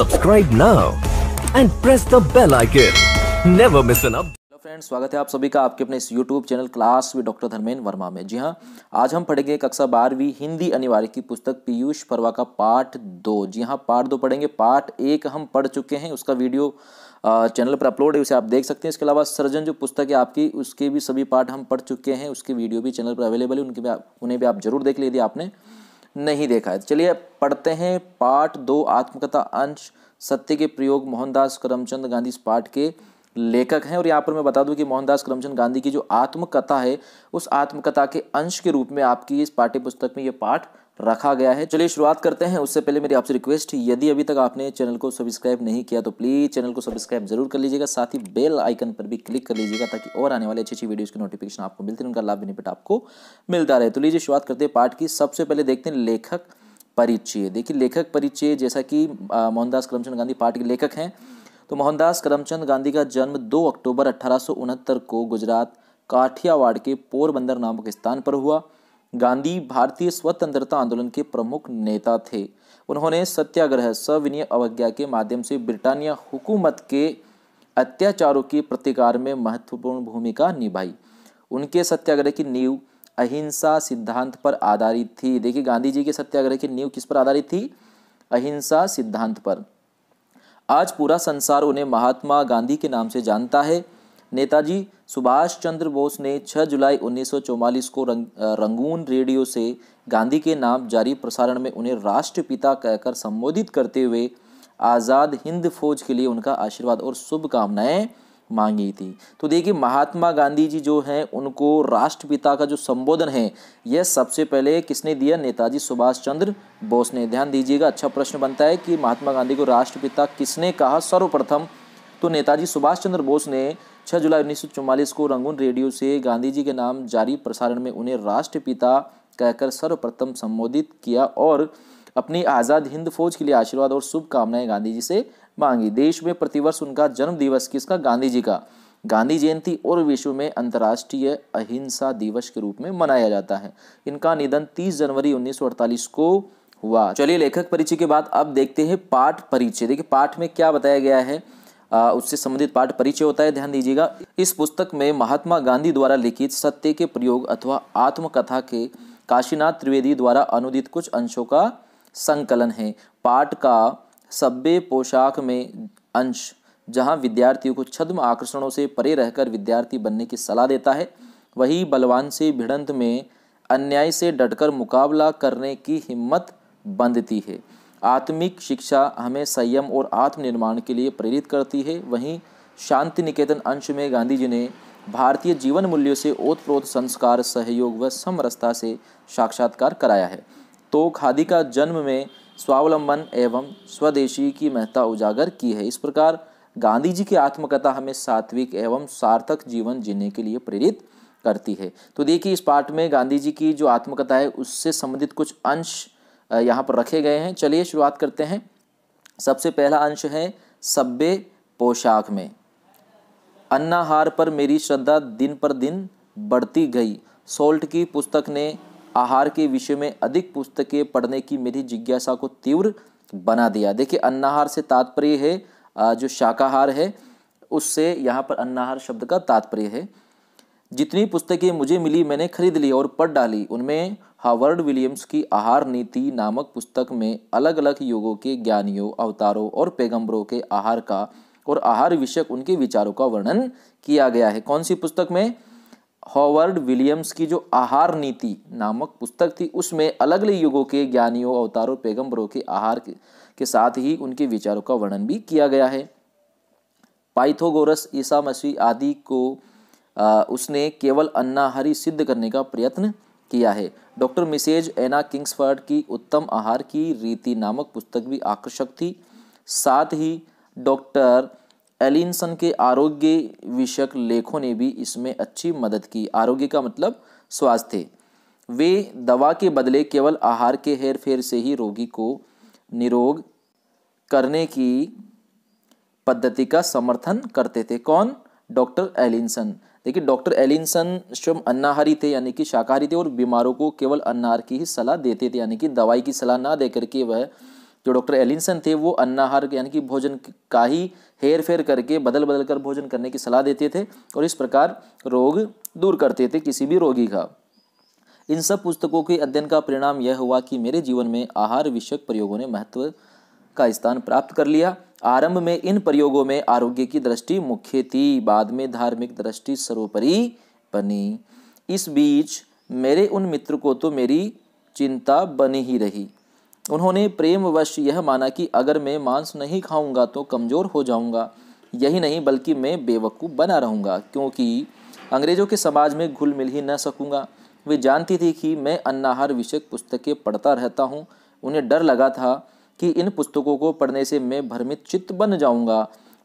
subscribe now and press the bell icon. Never miss an update. Friends स्वागत है आप सभी का आपके अपने इस YouTube channel class with doctor Dharmendra Verma में जी हाँ आज हम पढ़ेंगे कक्षा बारहवीं हिंदी अनिवार्य की पुस्तक पीयूष परवा का पार्ट दो जी हाँ पार्ट दो पढ़ेंगे पार्ट एक हम पढ़ चुके हैं उसका वीडियो चैनल पर अपलोड है उसे आप देख सकते हैं इसके अलावा सर्जन जो पुस्तक है आपकी उसके भी सभी पार्ट हम पढ़ चुके हैं उसके वीडियो भी चैनल पर अवेलेबल है उनके भी उन्हें भी आप जरूर देख लीजिए आपने नहीं देखा है तो चलिए पढ़ते हैं पाठ दो आत्मकथा अंश सत्य के प्रयोग मोहनदास करमचंद गांधी इस पाठ के लेखक हैं और यहाँ पर मैं बता दूं कि मोहनदास करमचंद गांधी की जो आत्मकथा है उस आत्मकथा के अंश के रूप में आपकी इस पाठ्य पुस्तक में ये पाठ रखा गया है चलिए शुरुआत करते हैं उससे पहले मेरी आपसे रिक्वेस्ट यदि अभी तक आपने चैनल को सब्सक्राइब नहीं किया तो प्लीज़ चैनल को सब्सक्राइब जरूर कर लीजिएगा साथ ही बेल आइकन पर भी क्लिक कर लीजिएगा ताकि और आने वाले अच्छी अच्छी वीडियोज़ की नोटिफिकेशन आपको मिलती है उनका लाभ बेनिफिट आपको मिलता रहे तो लीजिए शुरुआत करते हैं पाठ की सबसे पहले देखते हैं लेखक परिचय देखिए लेखक परिचय जैसा कि मोहनदास करमचंद गांधी पार्ट के लेखक हैं तो मोहनदास करमचंद गांधी का जन्म 2 अक्टूबर अठारह को गुजरात काठियावाड़ के पोरबंदर नामक स्थान पर हुआ गांधी भारतीय स्वतंत्रता आंदोलन के प्रमुख नेता थे उन्होंने सत्याग्रह सविनय अवज्ञा के माध्यम से ब्रिटानिया हुकूमत के अत्याचारों के प्रतिकार में महत्वपूर्ण भूमिका निभाई उनके सत्याग्रह की नींव अहिंसा सिद्धांत पर आधारित थी देखिए गांधी जी के सत्याग्रह की नींव किस पर आधारित थी अहिंसा सिद्धांत पर आज पूरा संसार उन्हें महात्मा गांधी के नाम से जानता है नेताजी सुभाष चंद्र बोस ने 6 जुलाई 1944 को रंग, रंगून रेडियो से गांधी के नाम जारी प्रसारण में उन्हें राष्ट्रपिता कहकर संबोधित करते हुए आज़ाद हिंद फौज के लिए उनका आशीर्वाद और शुभकामनाएँ मांगी थी तो देखिए महात्मा गांधी जी जो हैं उनको राष्ट्रपिता का जो संबोधन है यह सबसे पहले किसने दिया नेताजी सुभाष चंद्र बोस ने ध्यान दीजिएगा अच्छा प्रश्न बनता है कि महात्मा गांधी को राष्ट्रपिता किसने कहा सर्वप्रथम तो नेताजी सुभाष चंद्र बोस ने छः जुलाई उन्नीस को रंगून रेडियो से गांधी जी के नाम जारी प्रसारण में उन्हें राष्ट्रपिता कहकर सर्वप्रथम संबोधित किया और अपनी आज़ाद हिंद फौज के लिए आशीर्वाद और शुभकामनाएं गांधी जी से मांगी देश में प्रतिवर्ष उनका जन्म दिवस किसका गांधी जी का गांधी जयंती और विश्व में अंतर्राष्ट्रीय अहिंसा दिवस के रूप में मनाया जाता है इनका निधन 30 जनवरी 1948 को हुआ चलिए लेखक परिचय के बाद अब देखते हैं पाठ परिचय देखिए पाठ में क्या बताया गया है उससे संबंधित पाठ परिचय होता है ध्यान दीजिएगा इस पुस्तक में महात्मा गांधी द्वारा लिखित सत्य के प्रयोग अथवा आत्मकथा के काशीनाथ त्रिवेदी द्वारा अनुदित कुछ अंशों का संकलन है पाठ का सभ्य पोशाक में अंश जहां विद्यार्थियों को छद्म आकर्षणों से परे रहकर विद्यार्थी बनने की सलाह देता है वही बलवान से भिड़ंत में अन्याय से डटकर मुकाबला करने की हिम्मत बंधती है आत्मिक शिक्षा हमें संयम और आत्मनिर्माण के लिए प्रेरित करती है वहीं शांति निकेतन अंश में गांधी जी ने भारतीय जीवन मूल्यों से ओतप्रोत संस्कार सहयोग व समरसता से साक्षात्कार कराया है तो खादी का जन्म में स्वावलंबन एवं स्वदेशी की महत्ता उजागर की है इस प्रकार गांधी जी की आत्मकथा हमें सात्विक एवं सार्थक जीवन जीने के लिए प्रेरित करती है तो देखिए इस पाठ में गांधी जी की जो आत्मकथा है उससे संबंधित कुछ अंश यहाँ पर रखे गए हैं चलिए शुरुआत करते हैं सबसे पहला अंश है सब्बे पोशाक में अन्नाहार पर मेरी श्रद्धा दिन पर दिन बढ़ती गई सोल्ट की पुस्तक ने आहार के विषय में अधिक पुस्तकें पढ़ने की मेरी जिज्ञासा को तीव्र बना दिया देखिए अन्नाहार से तात्पर्य है जो शाकाहार है उससे यहाँ पर अन्नाहार शब्द का तात्पर्य है जितनी पुस्तकें मुझे मिली मैंने खरीद ली और पढ़ डाली उनमें हावर्ड विलियम्स की आहार नीति नामक पुस्तक में अलग अलग युगों के ज्ञानियों अवतारों और पैगंबरों के आहार का और आहार विषयक उनके विचारों का वर्णन किया गया है कौन सी पुस्तक में हॉवर्ड विलियम्स की जो आहार नीति नामक पुस्तक थी उसमें अलग अलग युगों के ज्ञानियों अवतारों पैगंबरों के आहार के साथ ही उनके विचारों का वर्णन भी किया गया है पाइथोगोरस ईसा मसीह आदि को आ, उसने केवल अन्नाहारी सिद्ध करने का प्रयत्न किया है डॉक्टर मिसेज एना किंग्सफर्ड की उत्तम आहार की रीति नामक पुस्तक भी आकर्षक थी साथ ही डॉक्टर एलिनसन के आरोग्य विषयक लेखों ने भी इसमें अच्छी मदद की आरोग्य का मतलब स्वास्थ्य वे दवा के बदले केवल आहार के हेर फेर से ही रोगी को निरोग करने की पद्धति का समर्थन करते थे कौन डॉक्टर एलिनसन देखिए डॉक्टर एलिनसन स्वयं अन्नाहारी थे यानी कि शाकाहारी थे और बीमारों को केवल अन्नाहार की ही सलाह देते थे यानी कि दवाई की सलाह ना दे करके वह जो डॉक्टर एलिनसन थे वो अन्नाहार यानी कि भोजन का ही हेर फेर करके बदल बदल कर भोजन करने की सलाह देते थे और इस प्रकार रोग दूर करते थे किसी भी रोगी का इन सब पुस्तकों के अध्ययन का परिणाम यह हुआ कि मेरे जीवन में आहार विषयक प्रयोगों ने महत्व का स्थान प्राप्त कर लिया आरंभ में इन प्रयोगों में आरोग्य की दृष्टि मुख्य थी बाद में धार्मिक दृष्टि सर्वोपरि बनी इस बीच मेरे उन मित्र को तो मेरी चिंता बनी ही रही उन्होंने प्रेमवश यह माना कि अगर मैं मांस नहीं खाऊंगा तो कमज़ोर हो जाऊंगा यही नहीं बल्कि मैं बेवकूफ़ बना रहूंगा क्योंकि अंग्रेज़ों के समाज में घुल मिल ही न सकूंगा वे जानती थी कि मैं अन्नाहार विषय पुस्तकें पढ़ता रहता हूँ उन्हें डर लगा था कि इन पुस्तकों को पढ़ने से मैं भ्रमित चित्त बन जाऊंगा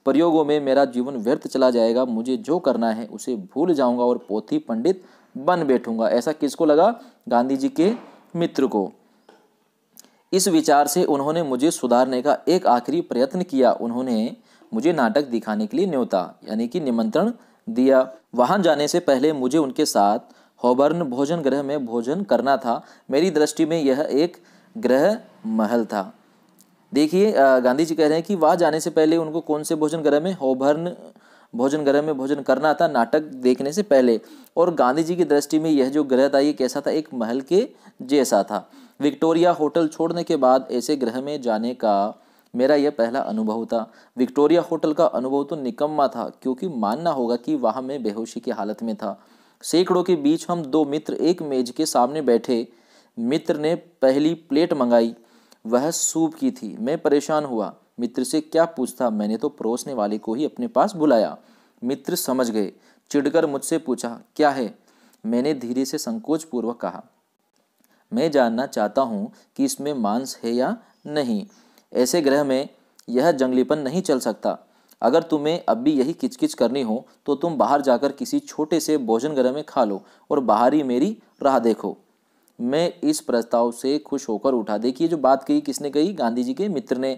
प्रयोगों में मेरा जीवन व्यर्थ चला जाएगा मुझे जो करना है उसे भूल जाऊंगा और पोथी पंडित बन बैठूंगा ऐसा किसको लगा गांधी जी के मित्र को इस विचार से उन्होंने मुझे सुधारने का एक आखिरी प्रयत्न किया उन्होंने मुझे नाटक दिखाने के लिए न्योता यानी कि निमंत्रण दिया वहां जाने से पहले मुझे उनके साथ होबर्न भोजन ग्रह में भोजन करना था मेरी दृष्टि में यह एक ग्रह महल था देखिए गांधी जी कह रहे हैं कि वहाँ जाने से पहले उनको कौन से भोजन ग्रह में होभर्न भोजन ग्रह में भोजन करना था नाटक देखने से पहले और गांधी जी की दृष्टि में यह जो ग्रह था ये कैसा था एक महल के जैसा था विक्टोरिया होटल छोड़ने के बाद ऐसे ग्रह में जाने का मेरा यह पहला अनुभव था विक्टोरिया होटल का अनुभव तो निकम्मा था क्योंकि मानना होगा कि वहाँ मैं बेहोशी की हालत में था सैकड़ों के बीच हम दो मित्र एक मेज के सामने बैठे मित्र ने पहली प्लेट मंगाई वह सूप की थी मैं परेशान हुआ मित्र से क्या पूछता मैंने तो परोसने वाले को ही अपने पास बुलाया मित्र समझ गए चिढ़कर मुझसे पूछा क्या है मैंने धीरे से संकोच पूर्वक कहा मैं जानना चाहता हूँ कि इसमें मांस है या नहीं ऐसे ग्रह में यह जंगलीपन नहीं चल सकता अगर तुम्हें अब भी यही किचकिच करनी हो तो तुम बाहर जाकर किसी छोटे से भोजन ग्रह में खा लो और बाहरी मेरी राह देखो मैं इस प्रस्ताव से खुश होकर उठा देखिए जो बात कही किसने कही गांधी जी के मित्र ने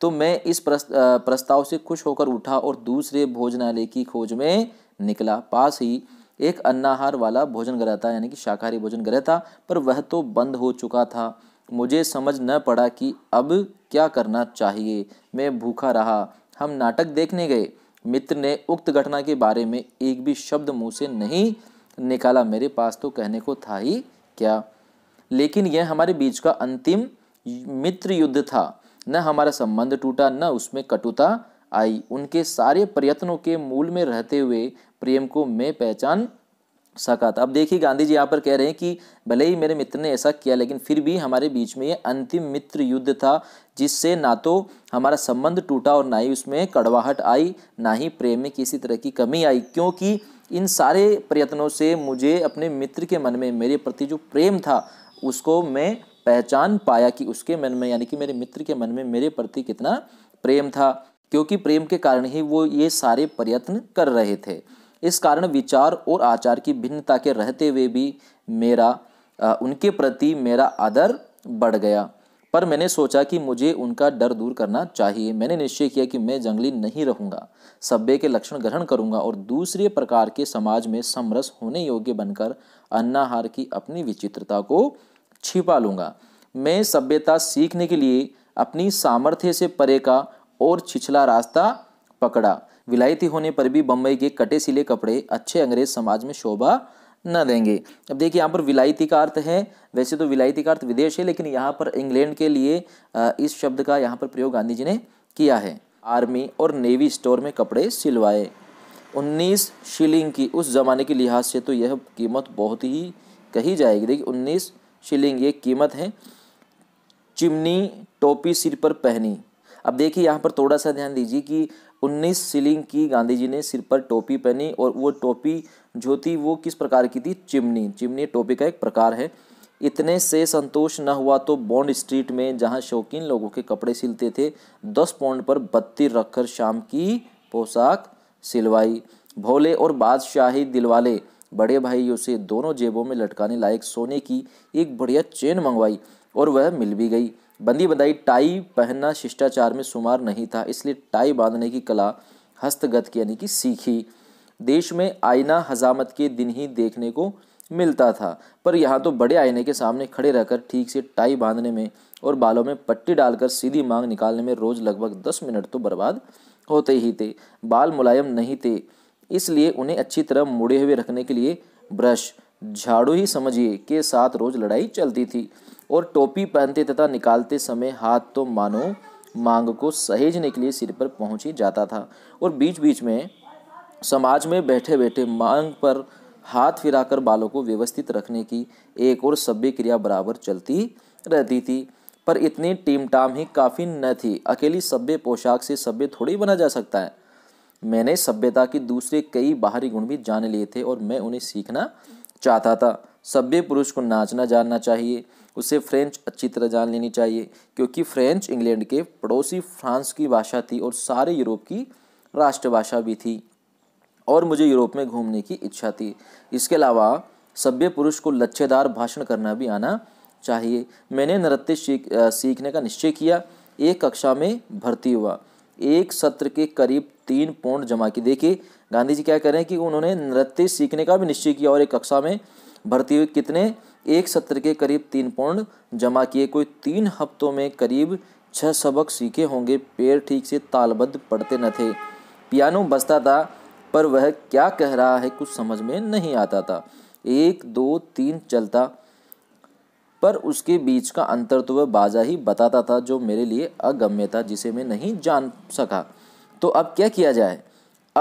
तो मैं इस प्रस्ताव से खुश होकर उठा और दूसरे भोजनालय की खोज में निकला पास ही एक अन्नाहार वाला भोजन ग्रह था यानी कि शाकाहारी भोजन ग्रह था पर वह तो बंद हो चुका था मुझे समझ न पड़ा कि अब क्या करना चाहिए मैं भूखा रहा हम नाटक देखने गए मित्र ने उक्त घटना के बारे में एक भी शब्द मुंह से नहीं निकाला मेरे पास तो कहने को था ही क्या लेकिन यह हमारे बीच का अंतिम मित्र युद्ध था न हमारा संबंध टूटा न उसमें कटुता आई उनके सारे प्रयत्नों के मूल में रहते हुए प्रेम को मैं पहचान सका था अब देखिए गांधी जी यहाँ पर कह रहे हैं कि भले ही मेरे मित्र ने ऐसा किया लेकिन फिर भी हमारे बीच में ये अंतिम मित्र युद्ध था जिससे ना तो हमारा संबंध टूटा और ना ही उसमें कड़वाहट आई ना ही प्रेम में किसी तरह की कमी आई क्योंकि इन सारे प्रयत्नों से मुझे अपने मित्र के मन में मेरे प्रति जो प्रेम था उसको मैं पहचान पाया कि उसके मन में यानी कि मेरे मित्र के मन में मेरे प्रति कितना प्रेम था क्योंकि प्रेम के कारण ही वो ये सारे प्रयत्न कर रहे थे इस कारण विचार और आचार की भिन्नता के रहते हुए भी मेरा आ, उनके प्रति मेरा आदर बढ़ गया पर मैंने सोचा कि मुझे उनका डर दूर करना चाहिए मैंने निश्चय किया कि मैं जंगली नहीं रहूंगा सभ्य के लक्षण ग्रहण करूंगा और दूसरे प्रकार के समाज में समरस होने योग्य बनकर अन्नाहार की अपनी विचित्रता को छिपा लूंगा मैं सभ्यता सीखने के लिए अपनी सामर्थ्य से परे का और छिछला रास्ता पकड़ा विलायती होने पर भी बम्बई के कटे सिले कपड़े अच्छे अंग्रेज समाज में शोभा न देंगे अब देखिए यहाँ पर विलायती का अर्थ है वैसे तो विलायती का अर्थ विदेश है लेकिन यहाँ पर इंग्लैंड के लिए इस शब्द का यहाँ पर प्रयोग गांधी जी ने किया है आर्मी और नेवी स्टोर में कपड़े सिलवाए उन्नीस शिलिंग की उस ज़माने के लिहाज से तो यह कीमत बहुत ही कही जाएगी देखिए उन्नीस शिलिंग ये कीमत है चिमनी टोपी सिर पर पहनी अब देखिए यहाँ पर थोड़ा सा ध्यान दीजिए कि उन्नीस शिलिंग की गांधी जी ने सिर पर टोपी पहनी और वो टोपी जो थी वो किस प्रकार की थी चिमनी चिमनी टोपी का एक प्रकार है इतने से संतोष न हुआ तो बॉन्ड स्ट्रीट में जहां शौकीन लोगों के कपड़े सिलते थे दस पौंड पर बत्ती रखकर शाम की पोशाक सिलवाई भोले और बादशाही दिलवाले बड़े भाइयों से दोनों जेबों में लटकाने लायक सोने की एक बढ़िया चेन मंगवाई और वह मिल भी गई बंदी बंदाई टाई पहनना शिष्टाचार में शुमार नहीं था इसलिए टाई बांधने की कला हस्तगत की यानी कि सीखी देश में आईना हजामत के दिन ही देखने को मिलता था पर यहाँ तो बड़े आईने के सामने खड़े रहकर ठीक से टाई बांधने में और बालों में पट्टी डालकर सीधी मांग निकालने में रोज़ लगभग दस मिनट तो बर्बाद होते ही थे बाल मुलायम नहीं थे इसलिए उन्हें अच्छी तरह मुड़े हुए रखने के लिए ब्रश झाड़ू ही समझिए के साथ रोज़ लड़ाई चलती थी और टोपी पहनते तथा निकालते समय हाथ तो मानो मांग को सहेजने के लिए सिर पर पहुंच ही जाता था और बीच बीच में समाज में बैठे बैठे मांग पर हाथ फिराकर बालों को व्यवस्थित रखने की एक और सभ्य क्रिया बराबर चलती रहती थी पर इतनी टीमटाम ही काफ़ी न थी अकेली सभ्य पोशाक से सभ्य थोड़ी बना जा सकता है मैंने सभ्यता के दूसरे कई बाहरी गुण भी जान लिए थे और मैं उन्हें सीखना चाहता था सभ्य पुरुष को नाचना जानना चाहिए उसे फ्रेंच अच्छी तरह जान लेनी चाहिए क्योंकि फ्रेंच इंग्लैंड के पड़ोसी फ्रांस की भाषा थी और सारे यूरोप की राष्ट्रभाषा भी थी और मुझे यूरोप में घूमने की इच्छा थी इसके अलावा सभ्य पुरुष को लच्छेदार भाषण करना भी आना चाहिए मैंने नृत्य सीख सीखने का निश्चय किया एक कक्षा में भर्ती हुआ एक सत्र के करीब तीन पौंड जमा की देखिए गांधी जी क्या करें कि उन्होंने नृत्य सीखने का भी निश्चय किया और एक कक्षा में भर्ती हुए कितने एक सत्र के करीब तीन पौंड जमा किए कोई तीन हफ्तों में करीब छह सबक सीखे होंगे पैर ठीक से तालबद्ध पड़ते न थे पियानो बजता था पर वह क्या कह रहा है कुछ समझ में नहीं आता था एक दो तीन चलता पर उसके बीच का अंतर तो वह बाजा ही बताता था जो मेरे लिए अगम्य था जिसे मैं नहीं जान सका तो अब क्या किया जाए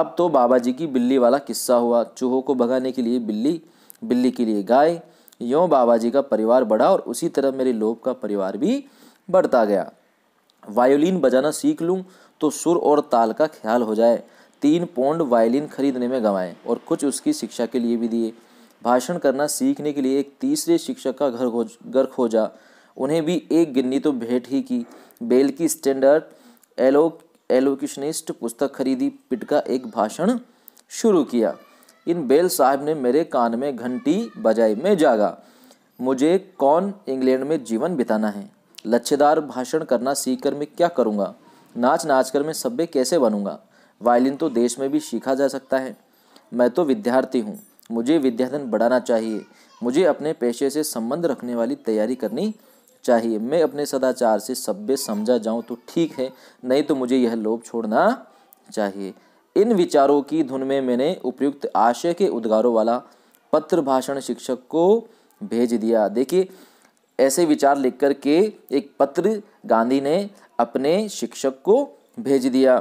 अब तो बाबा जी की बिल्ली वाला किस्सा हुआ चूहों को भगाने के लिए बिल्ली बिल्ली के लिए गाय यों बाबा जी का परिवार बढ़ा और उसी तरह मेरे लोभ का परिवार भी बढ़ता गया वायोलिन बजाना सीख लूँ तो सुर और ताल का ख्याल हो जाए तीन पौंड वायलिन खरीदने में गंवाए और कुछ उसकी शिक्षा के लिए भी दिए भाषण करना सीखने के लिए एक तीसरे शिक्षक का घर घर खोजा उन्हें भी एक गिन्नी तो भेंट ही की बेल की स्टैंडर्ड एलोक एलोकिशनिस्ट पुस्तक खरीदी पिटका एक भाषण शुरू किया इन बेल साहब ने मेरे कान में घंटी बजाई मैं जागा मुझे कौन इंग्लैंड में जीवन बिताना है लच्छेदार भाषण करना सीख कर मैं क्या करूँगा नाच नाच कर मैं सभ्य कैसे बनूँगा वायलिन तो देश में भी सीखा जा सकता है मैं तो विद्यार्थी हूँ मुझे विद्याधन बढ़ाना चाहिए मुझे अपने पेशे से संबंध रखने वाली तैयारी करनी चाहिए मैं अपने सदाचार से सभ्य समझा जाऊँ तो ठीक है नहीं तो मुझे यह लोभ छोड़ना चाहिए इन विचारों की धुन में मैंने उपयुक्त आशय के उद्गारों वाला पत्र भाषण शिक्षक को भेज दिया देखिए ऐसे विचार लिख कर के एक पत्र गांधी ने अपने शिक्षक को भेज दिया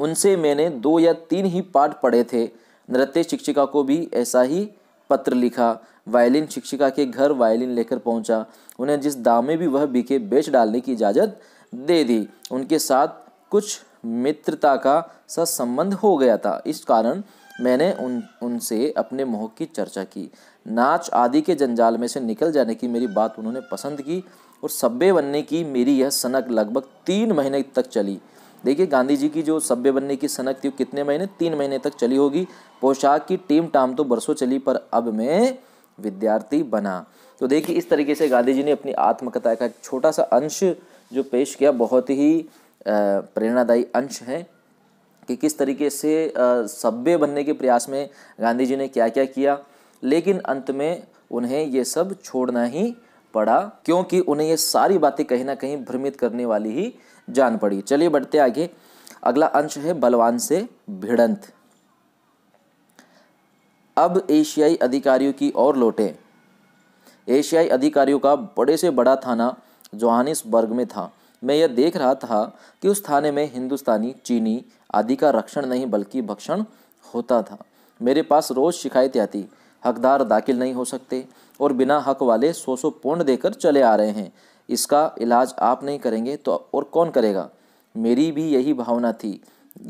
उनसे मैंने दो या तीन ही पाठ पढ़े थे नृत्य शिक्षिका को भी ऐसा ही पत्र लिखा वायलिन शिक्षिका के घर वायलिन लेकर पहुंचा उन्हें जिस दामे भी वह बिके बेच डालने की इजाज़त दे दी उनके साथ कुछ मित्रता का सा संबंध हो गया था इस कारण मैंने उन उनसे अपने मोह की चर्चा की नाच आदि के जंजाल में से निकल जाने की मेरी बात उन्होंने पसंद की और सब्बे बनने की मेरी यह सनक लगभग तीन महीने तक चली देखिए गांधी जी की जो सभ्य बनने की सनक थी वो कितने महीने तीन महीने तक चली होगी पोशाक की टीम टाम तो बरसों चली पर अब मैं विद्यार्थी बना तो देखिए इस तरीके से गांधी जी ने अपनी आत्मकथा का एक छोटा सा अंश जो पेश किया बहुत ही प्रेरणादायी अंश है कि किस तरीके से सभ्य बनने के प्रयास में गांधी जी ने क्या क्या किया लेकिन अंत में उन्हें ये सब छोड़ना ही पड़ा क्योंकि उन्हें ये सारी बातें कहीं ना कहीं भ्रमित करने वाली ही जान पड़ी चलिए बढ़ते आगे अगला अंश है बलवान से भिड़ंत अब एशियाई अधिकारियों की ओर लौटे एशियाई अधिकारियों का बड़े से बड़ा थाना जोहानिसबर्ग में था मैं यह देख रहा था कि उस थाने में हिंदुस्तानी चीनी आदि का रक्षण नहीं बल्कि भक्षण होता था मेरे पास रोज़ शिकायतें आती हकदार दाखिल नहीं हो सकते और बिना हक वाले सो सो पौंड देकर चले आ रहे हैं इसका इलाज आप नहीं करेंगे तो और कौन करेगा मेरी भी यही भावना थी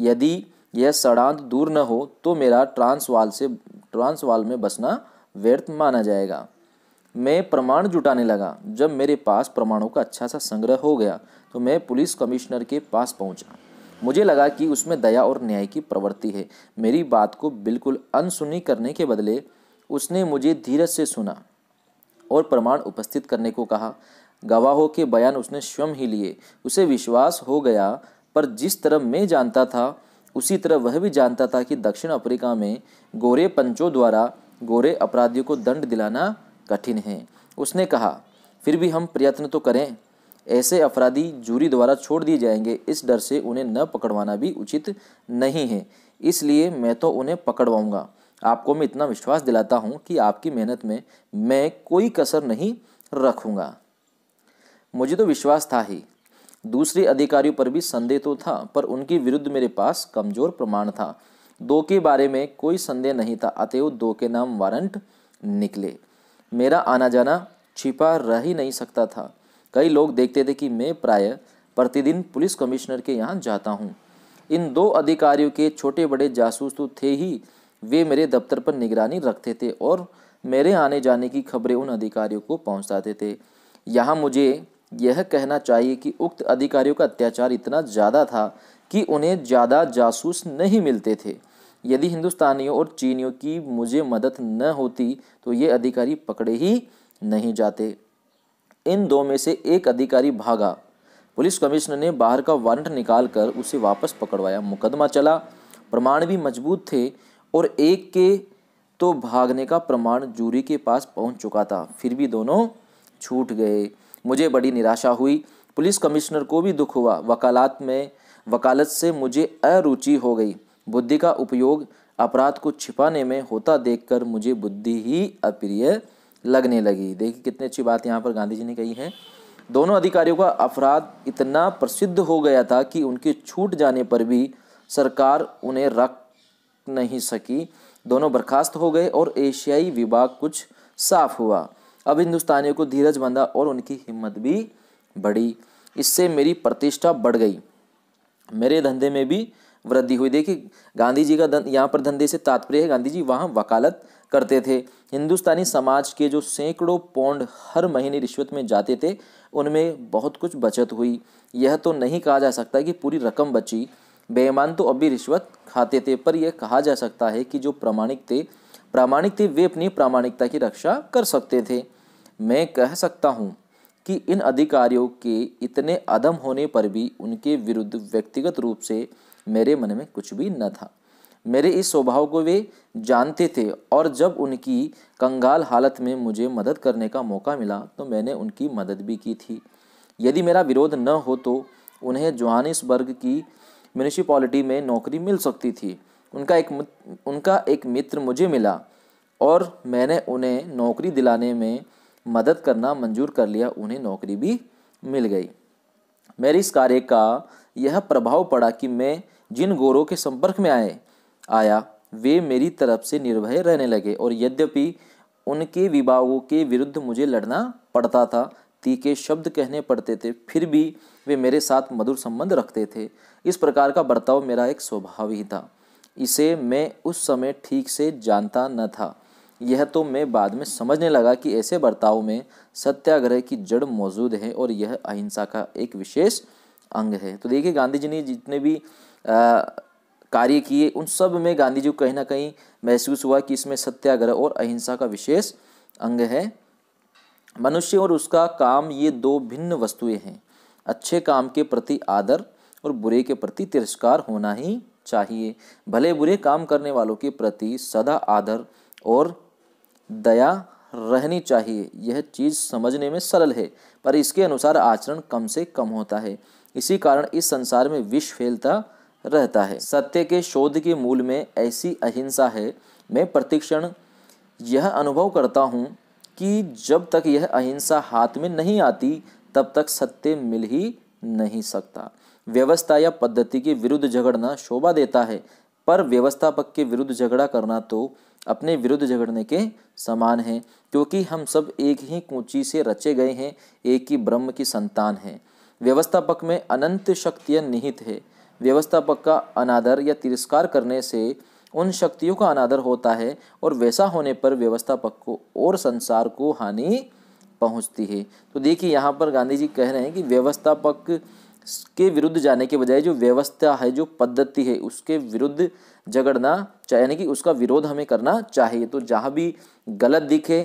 यदि यह सड़ांत दूर न हो तो मेरा ट्रांसवाल से ट्रांसवाल में बसना व्यर्थ माना जाएगा मैं प्रमाण जुटाने लगा जब मेरे पास प्रमाणों का अच्छा सा संग्रह हो गया तो मैं पुलिस कमिश्नर के पास पहुंचा मुझे लगा कि उसमें दया और न्याय की प्रवृत्ति है मेरी बात को बिल्कुल अनसुनी करने के बदले उसने मुझे धीरज से सुना और प्रमाण उपस्थित करने को कहा गवाहों के बयान उसने स्वयं ही लिए उसे विश्वास हो गया पर जिस तरह मैं जानता था उसी तरह वह भी जानता था कि दक्षिण अफ्रीका में गोरे पंचों द्वारा गोरे अपराधियों को दंड दिलाना कठिन है उसने कहा फिर भी हम प्रयत्न तो करें ऐसे अपराधी जूरी द्वारा छोड़ दिए जाएंगे इस डर से उन्हें न पकड़वाना भी उचित नहीं है इसलिए मैं तो उन्हें पकड़वाऊंगा आपको मैं इतना विश्वास दिलाता हूँ कि आपकी मेहनत में मैं कोई कसर नहीं रखूँगा मुझे तो विश्वास था ही दूसरे अधिकारियों पर भी संदेह तो था पर उनके विरुद्ध मेरे पास कमजोर प्रमाण था दो के बारे में कोई संदेह नहीं था अतएव दो के नाम वारंट निकले मेरा आना जाना छिपा रह ही नहीं सकता था कई लोग देखते थे कि मैं प्राय प्रतिदिन पुलिस कमिश्नर के यहाँ जाता हूँ इन दो अधिकारियों के छोटे बड़े जासूस तो थे ही वे मेरे दफ्तर पर निगरानी रखते थे और मेरे आने जाने की खबरें उन अधिकारियों को पहुँचाते थे यहाँ मुझे यह कहना चाहिए कि उक्त अधिकारियों का अत्याचार इतना ज़्यादा था कि उन्हें ज़्यादा जासूस नहीं मिलते थे यदि हिंदुस्तानियों और चीनियों की मुझे मदद न होती तो ये अधिकारी पकड़े ही नहीं जाते इन दो में से एक अधिकारी भागा पुलिस कमिश्नर ने बाहर का वारंट निकाल कर उसे वापस पकड़वाया मुकदमा चला प्रमाण भी मजबूत थे और एक के तो भागने का प्रमाण जूरी के पास पहुंच चुका था फिर भी दोनों छूट गए मुझे बड़ी निराशा हुई पुलिस कमिश्नर को भी दुख हुआ वकालत में वकालत से मुझे अरुचि हो गई बुद्धि का उपयोग अपराध को छिपाने में होता देखकर मुझे बुद्धि ही अप्रिय लगने लगी देखिए कितनी अच्छी बात यहाँ पर गांधी जी ने कही है दोनों अधिकारियों का अपराध इतना प्रसिद्ध हो गया था कि उनके छूट जाने पर भी सरकार उन्हें रख नहीं सकी दोनों बर्खास्त हो गए और एशियाई विभाग कुछ साफ हुआ अब हिंदुस्तानियों को धीरज बंधा और उनकी हिम्मत भी बढ़ी इससे मेरी प्रतिष्ठा बढ़ गई मेरे धंधे में भी वृद्धि हुई देखिए गांधी जी का यहाँ पर धंधे से तात्पर्य है गांधी जी वहाँ वकालत करते थे हिंदुस्तानी समाज के जो सैकड़ों पौंड हर महीने रिश्वत में जाते थे उनमें बहुत कुछ बचत हुई यह तो नहीं कहा जा सकता कि पूरी रकम बची बेईमान तो अभी रिश्वत खाते थे पर यह कहा जा सकता है कि जो प्रामाणिक थे प्रामाणिक थे वे अपनी प्रामाणिकता की रक्षा कर सकते थे मैं कह सकता हूँ कि इन अधिकारियों के इतने अदम होने पर भी उनके विरुद्ध व्यक्तिगत रूप से मेरे मन में कुछ भी न था मेरे इस स्वभाव को वे जानते थे और जब उनकी कंगाल हालत में मुझे मदद करने का मौका मिला तो मैंने उनकी मदद भी की थी यदि मेरा विरोध न हो तो उन्हें जोहानिसबर्ग की म्यूनिसपॉलिटी में नौकरी मिल सकती थी उनका एक उनका एक मित्र मुझे मिला और मैंने उन्हें नौकरी दिलाने में मदद करना मंजूर कर लिया उन्हें नौकरी भी मिल गई मेरे इस कार्य का यह प्रभाव पड़ा कि मैं जिन गोरों के संपर्क में आए आया वे मेरी तरफ से निर्भय रहने लगे और यद्यपि उनके विभागों के विरुद्ध मुझे लड़ना पड़ता था तीखे शब्द कहने पड़ते थे फिर भी वे मेरे साथ मधुर संबंध रखते थे इस प्रकार का बर्ताव मेरा एक स्वभाव ही था इसे मैं उस समय ठीक से जानता न था यह तो मैं बाद में समझने लगा कि ऐसे बर्ताव में सत्याग्रह की जड़ मौजूद है और यह अहिंसा का एक विशेष अंग है तो देखिए गांधी जी ने जितने भी कार्य किए उन सब में गांधी जी को कहीं ना कहीं महसूस हुआ कि इसमें सत्याग्रह और अहिंसा का विशेष अंग है मनुष्य और उसका काम ये दो भिन्न वस्तुएं हैं अच्छे काम के प्रति आदर और बुरे के प्रति तिरस्कार होना ही चाहिए भले बुरे काम करने वालों के प्रति सदा आदर और दया रहनी चाहिए यह चीज़ समझने में सरल है पर इसके अनुसार आचरण कम से कम होता है इसी कारण इस संसार में विष फैलता रहता है सत्य के शोध के मूल में ऐसी अहिंसा है मैं प्रतिक्षण यह अनुभव करता हूँ कि जब तक यह अहिंसा हाथ में नहीं आती तब तक सत्य मिल ही नहीं सकता व्यवस्था या पद्धति के विरुद्ध झगड़ना शोभा देता है पर व्यवस्थापक के विरुद्ध झगड़ा करना तो अपने विरुद्ध झगड़ने के समान हैं क्योंकि हम सब एक ही कूची से रचे गए हैं एक ही ब्रह्म की संतान हैं व्यवस्थापक में अनंत शक्तियाँ निहित है व्यवस्थापक का अनादर या तिरस्कार करने से उन शक्तियों का अनादर होता है और वैसा होने पर व्यवस्थापक को और संसार को हानि पहुंचती है तो देखिए यहाँ पर गांधी जी कह रहे हैं कि व्यवस्थापक के विरुद्ध जाने के बजाय जो व्यवस्था है जो पद्धति है उसके विरुद्ध झगड़ना यानी कि उसका विरोध हमें करना चाहिए तो जहाँ भी गलत दिखे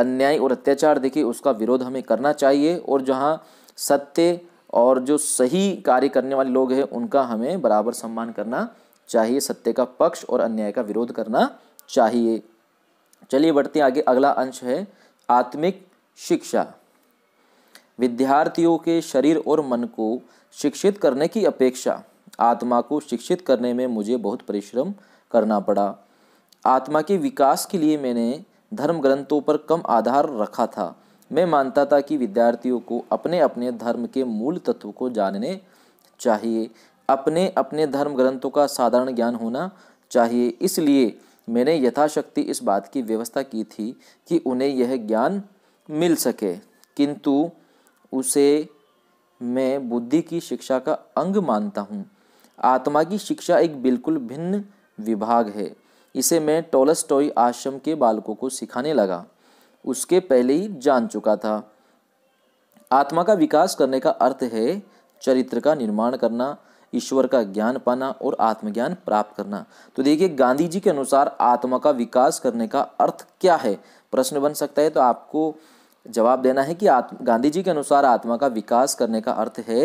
अन्याय और अत्याचार दिखे उसका विरोध हमें करना चाहिए और जहाँ सत्य और जो सही कार्य करने वाले लोग हैं उनका हमें बराबर सम्मान करना चाहिए सत्य का पक्ष और अन्याय का विरोध करना चाहिए चलिए बढ़ते आगे अगला अंश है आत्मिक शिक्षा विद्यार्थियों के शरीर और मन को शिक्षित करने की अपेक्षा आत्मा को शिक्षित करने में मुझे बहुत परिश्रम करना पड़ा आत्मा के विकास के लिए मैंने धर्म ग्रंथों पर कम आधार रखा था मैं मानता था कि विद्यार्थियों को अपने अपने धर्म के मूल तत्व को जानने चाहिए अपने अपने धर्म ग्रंथों का साधारण ज्ञान होना चाहिए इसलिए मैंने यथाशक्ति इस बात की व्यवस्था की थी कि उन्हें यह ज्ञान मिल सके किंतु उसे मैं बुद्धि की शिक्षा का अंग मानता हूँ आत्मा की शिक्षा एक बिल्कुल भिन्न विभाग है इसे मैं टोलस्टॉय आश्रम के बालकों को सिखाने लगा उसके पहले ही जान चुका था आत्मा का विकास करने का अर्थ है चरित्र का निर्माण करना ईश्वर का ज्ञान पाना और आत्मज्ञान प्राप्त करना तो देखिए गांधी जी के अनुसार आत्मा का विकास करने का अर्थ क्या है प्रश्न बन सकता है तो आपको जवाब देना है कि आत्म गांधी जी के अनुसार आत्मा का विकास करने का अर्थ है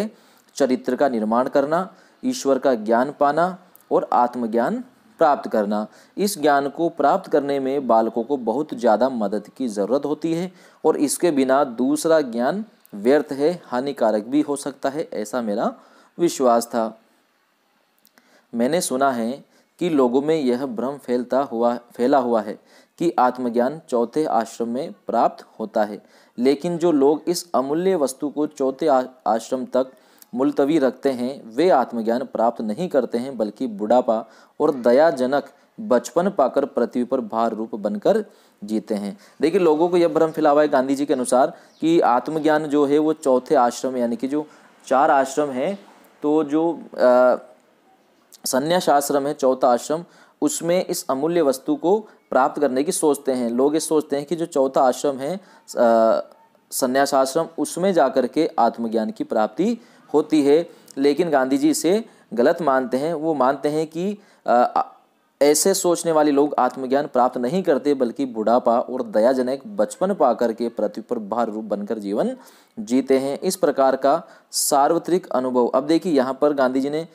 चरित्र का निर्माण करना ईश्वर का ज्ञान पाना और आत्मज्ञान प्राप्त करना इस ज्ञान को प्राप्त करने में बालकों को बहुत ज़्यादा मदद की ज़रूरत होती है और इसके बिना दूसरा ज्ञान व्यर्थ है हानिकारक भी हो सकता है ऐसा मेरा विश्वास था मैंने सुना है कि लोगों में यह भ्रम फैलता हुआ फैला हुआ है कि आत्मज्ञान चौथे आश्रम में प्राप्त होता है लेकिन जो लोग इस अमूल्य वस्तु को चौथे आश्रम तक मुलतवी रखते हैं वे आत्मज्ञान प्राप्त नहीं करते हैं बल्कि बुढ़ापा और हम्म। दयाजनक बचपन पाकर पृथ्वी पर भार रूप बनकर जीते हैं देखिए लोगों को यह भ्रम फैलावा है गांधी जी के अनुसार कि आत्मज्ञान जो है वो चौथे आश्रम यानी कि जो चार आश्रम हैं तो जो संन्यास आश्रम है चौथा आश्रम उसमें इस अमूल्य वस्तु को प्राप्त करने की सोचते हैं लोग ये सोचते हैं कि जो चौथा आश्रम है संन्यास आश्रम उसमें जाकर के आत्मज्ञान की प्राप्ति होती है लेकिन गांधी जी इसे गलत मानते हैं वो मानते हैं कि ऐसे सोचने वाले लोग आत्मज्ञान प्राप्त नहीं करते बल्कि बुढ़ापा और दयाजनक बचपन पा करके पृथ्वी पर भार रूप बनकर जीवन जीते हैं इस प्रकार का सार्वत्रिक अनुभव अब देखिए यहाँ पर गांधी जी ने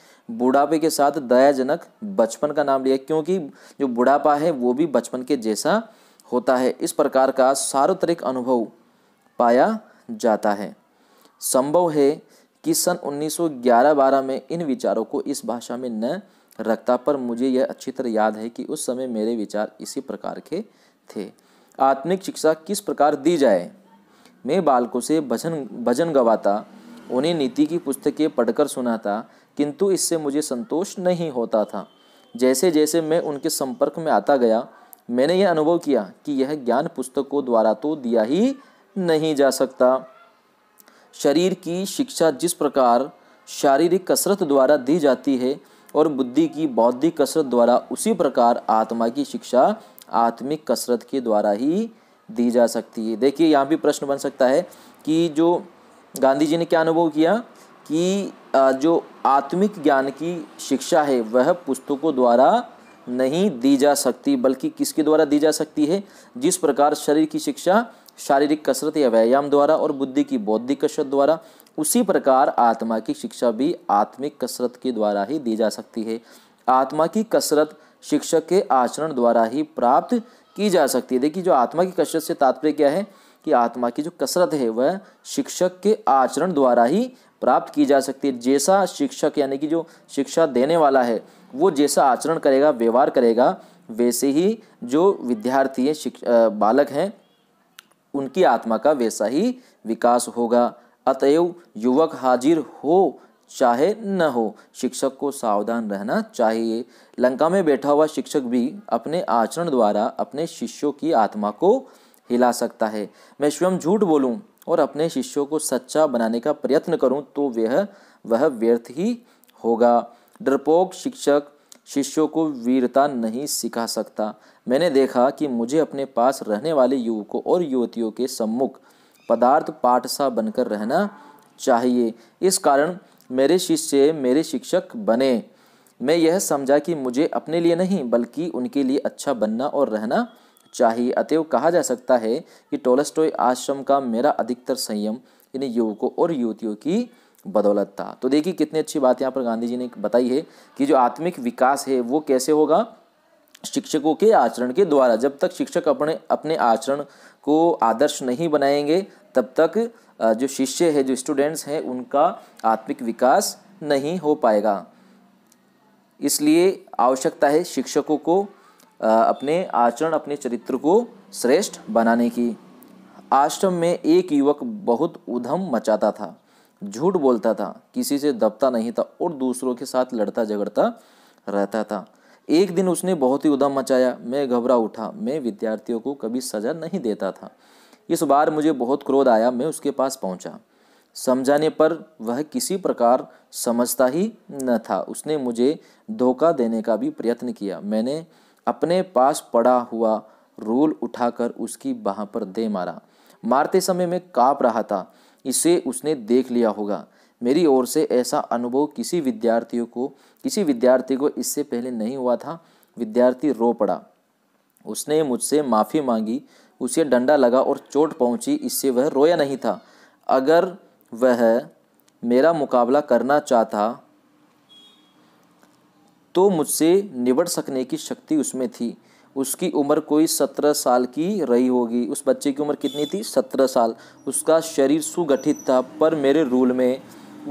बुढ़ापे के साथ दयाजनक बचपन का नाम लिया क्योंकि जो बुढ़ापा है वो भी बचपन के जैसा होता है इस प्रकार का सार्वत्रिक अनुभव पाया जाता है संभव है कि सन 1911-12 में इन विचारों को इस भाषा में न रखता पर मुझे यह अच्छी तरह याद है कि उस समय मेरे विचार इसी प्रकार के थे आत्मिक शिक्षा किस प्रकार दी जाए मैं बालकों से भजन भजन गवाता उन्हें नीति की पुस्तकें पढ़कर सुनाता किंतु इससे मुझे संतोष नहीं होता था जैसे जैसे मैं उनके संपर्क में आता गया मैंने यह अनुभव किया कि यह ज्ञान पुस्तकों द्वारा तो दिया ही नहीं जा सकता शरीर की शिक्षा जिस प्रकार शारीरिक कसरत द्वारा दी जाती है और बुद्धि की बौद्धिक कसरत द्वारा उसी प्रकार आत्मा की शिक्षा आत्मिक कसरत के द्वारा ही दी जा सकती है देखिए यहाँ भी प्रश्न बन सकता है कि जो गांधी जी ने क्या अनुभव किया कि जो आत्मिक ज्ञान की शिक्षा है वह पुस्तकों द्वारा नहीं दी जा सकती बल्कि किसके द्वारा दी जा सकती है जिस प्रकार शरीर की शिक्षा शारीरिक कसरत या व्यायाम द्वारा और बुद्धि की बौद्धिक कसरत द्वारा उसी प्रकार आत्मा की शिक्षा भी आत्मिक कसरत के द्वारा ही दी जा सकती है आत्मा की कसरत शिक्षक के आचरण द्वारा ही प्राप्त की जा सकती है देखिए जो आत्मा की कसरत से तात्पर्य क्या है कि आत्मा की जो कसरत है वह शिक्षक के आचरण द्वारा ही प्राप्त की जा सकती है जैसा शिक्षक यानी कि जो शिक्षा देने वाला है वो जैसा आचरण करेगा व्यवहार करेगा वैसे ही जो विद्यार्थी है बालक हैं उनकी आत्मा का वैसा ही विकास होगा अतएव युवक हाजिर हो चाहे न हो शिक्षक को सावधान रहना चाहिए लंका में बैठा हुआ शिक्षक भी अपने आचरण द्वारा अपने शिष्यों की आत्मा को हिला सकता है मैं स्वयं झूठ बोलूं और अपने शिष्यों को सच्चा बनाने का प्रयत्न करूं तो वह वह व्यर्थ ही होगा डरपोक शिक्षक शिष्यों को वीरता नहीं सिखा सकता मैंने देखा कि मुझे अपने पास रहने वाले युवकों और युवतियों के सम्मुख पदार्थ पाठ सा बनकर रहना चाहिए इस कारण मेरे शिष्य मेरे शिक्षक बने मैं यह समझा कि मुझे अपने लिए नहीं बल्कि उनके लिए अच्छा बनना और रहना चाहिए अतएव कहा जा सकता है कि टोलस्टोय आश्रम का मेरा अधिकतर संयम इन युवकों और युवतियों की बदौलत था तो देखिए कितनी अच्छी बात यहाँ पर गांधी जी ने बताई है कि जो आत्मिक विकास है वो कैसे होगा शिक्षकों के आचरण के द्वारा जब तक शिक्षक अपने अपने आचरण को आदर्श नहीं बनाएंगे तब तक जो शिष्य है जो स्टूडेंट्स हैं उनका आत्मिक विकास नहीं हो पाएगा इसलिए आवश्यकता है शिक्षकों को अपने आचरण अपने चरित्र को श्रेष्ठ बनाने की आश्रम में एक युवक बहुत उधम मचाता था झूठ बोलता था किसी से दबता नहीं था और दूसरों के साथ लड़ता झगड़ता रहता था एक दिन उसने बहुत ही उदम मचाया मैं घबरा उठा मैं विद्यार्थियों को कभी सज़ा नहीं देता था इस बार मुझे बहुत क्रोध आया मैं उसके पास पहुंचा समझाने पर वह किसी प्रकार समझता ही न था उसने मुझे धोखा देने का भी प्रयत्न किया मैंने अपने पास पड़ा हुआ रूल उठाकर उसकी बाह पर दे मारा मारते समय मैं काँप रहा था इसे उसने देख लिया होगा मेरी ओर से ऐसा अनुभव किसी विद्यार्थियों को किसी विद्यार्थी को इससे पहले नहीं हुआ था विद्यार्थी रो पड़ा उसने मुझसे माफ़ी मांगी उसे डंडा लगा और चोट पहुंची इससे वह रोया नहीं था अगर वह मेरा मुकाबला करना चाहता तो मुझसे निबट सकने की शक्ति उसमें थी उसकी उम्र कोई सत्रह साल की रही होगी उस बच्चे की उम्र कितनी थी सत्रह साल उसका शरीर सुगठित था पर मेरे रूल में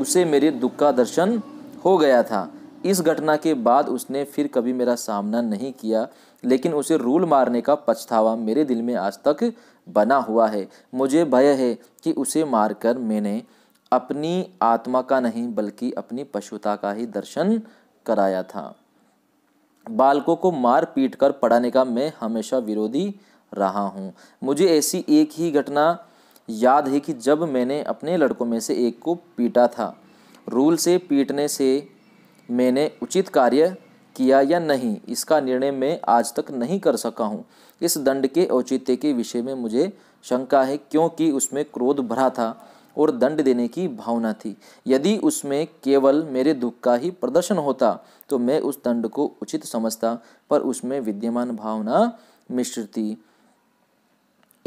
उसे मेरे दुख का दर्शन हो गया था इस घटना के बाद उसने फिर कभी मेरा सामना नहीं किया लेकिन उसे रूल मारने का पछतावा मेरे दिल में आज तक बना हुआ है मुझे भय है कि उसे मारकर मैंने अपनी आत्मा का नहीं बल्कि अपनी पशुता का ही दर्शन कराया था बालकों को मार पीट कर पढ़ाने का मैं हमेशा विरोधी रहा हूँ मुझे ऐसी एक ही घटना याद है कि जब मैंने अपने लड़कों में से एक को पीटा था रूल से पीटने से मैंने उचित कार्य किया या नहीं इसका निर्णय मैं आज तक नहीं कर सका हूँ इस दंड के औचित्य के विषय में मुझे शंका है क्योंकि उसमें क्रोध भरा था और दंड देने की भावना थी यदि उसमें केवल मेरे दुख का ही प्रदर्शन होता तो मैं उस दंड को उचित समझता पर उसमें विद्यमान भावना मिश्र थी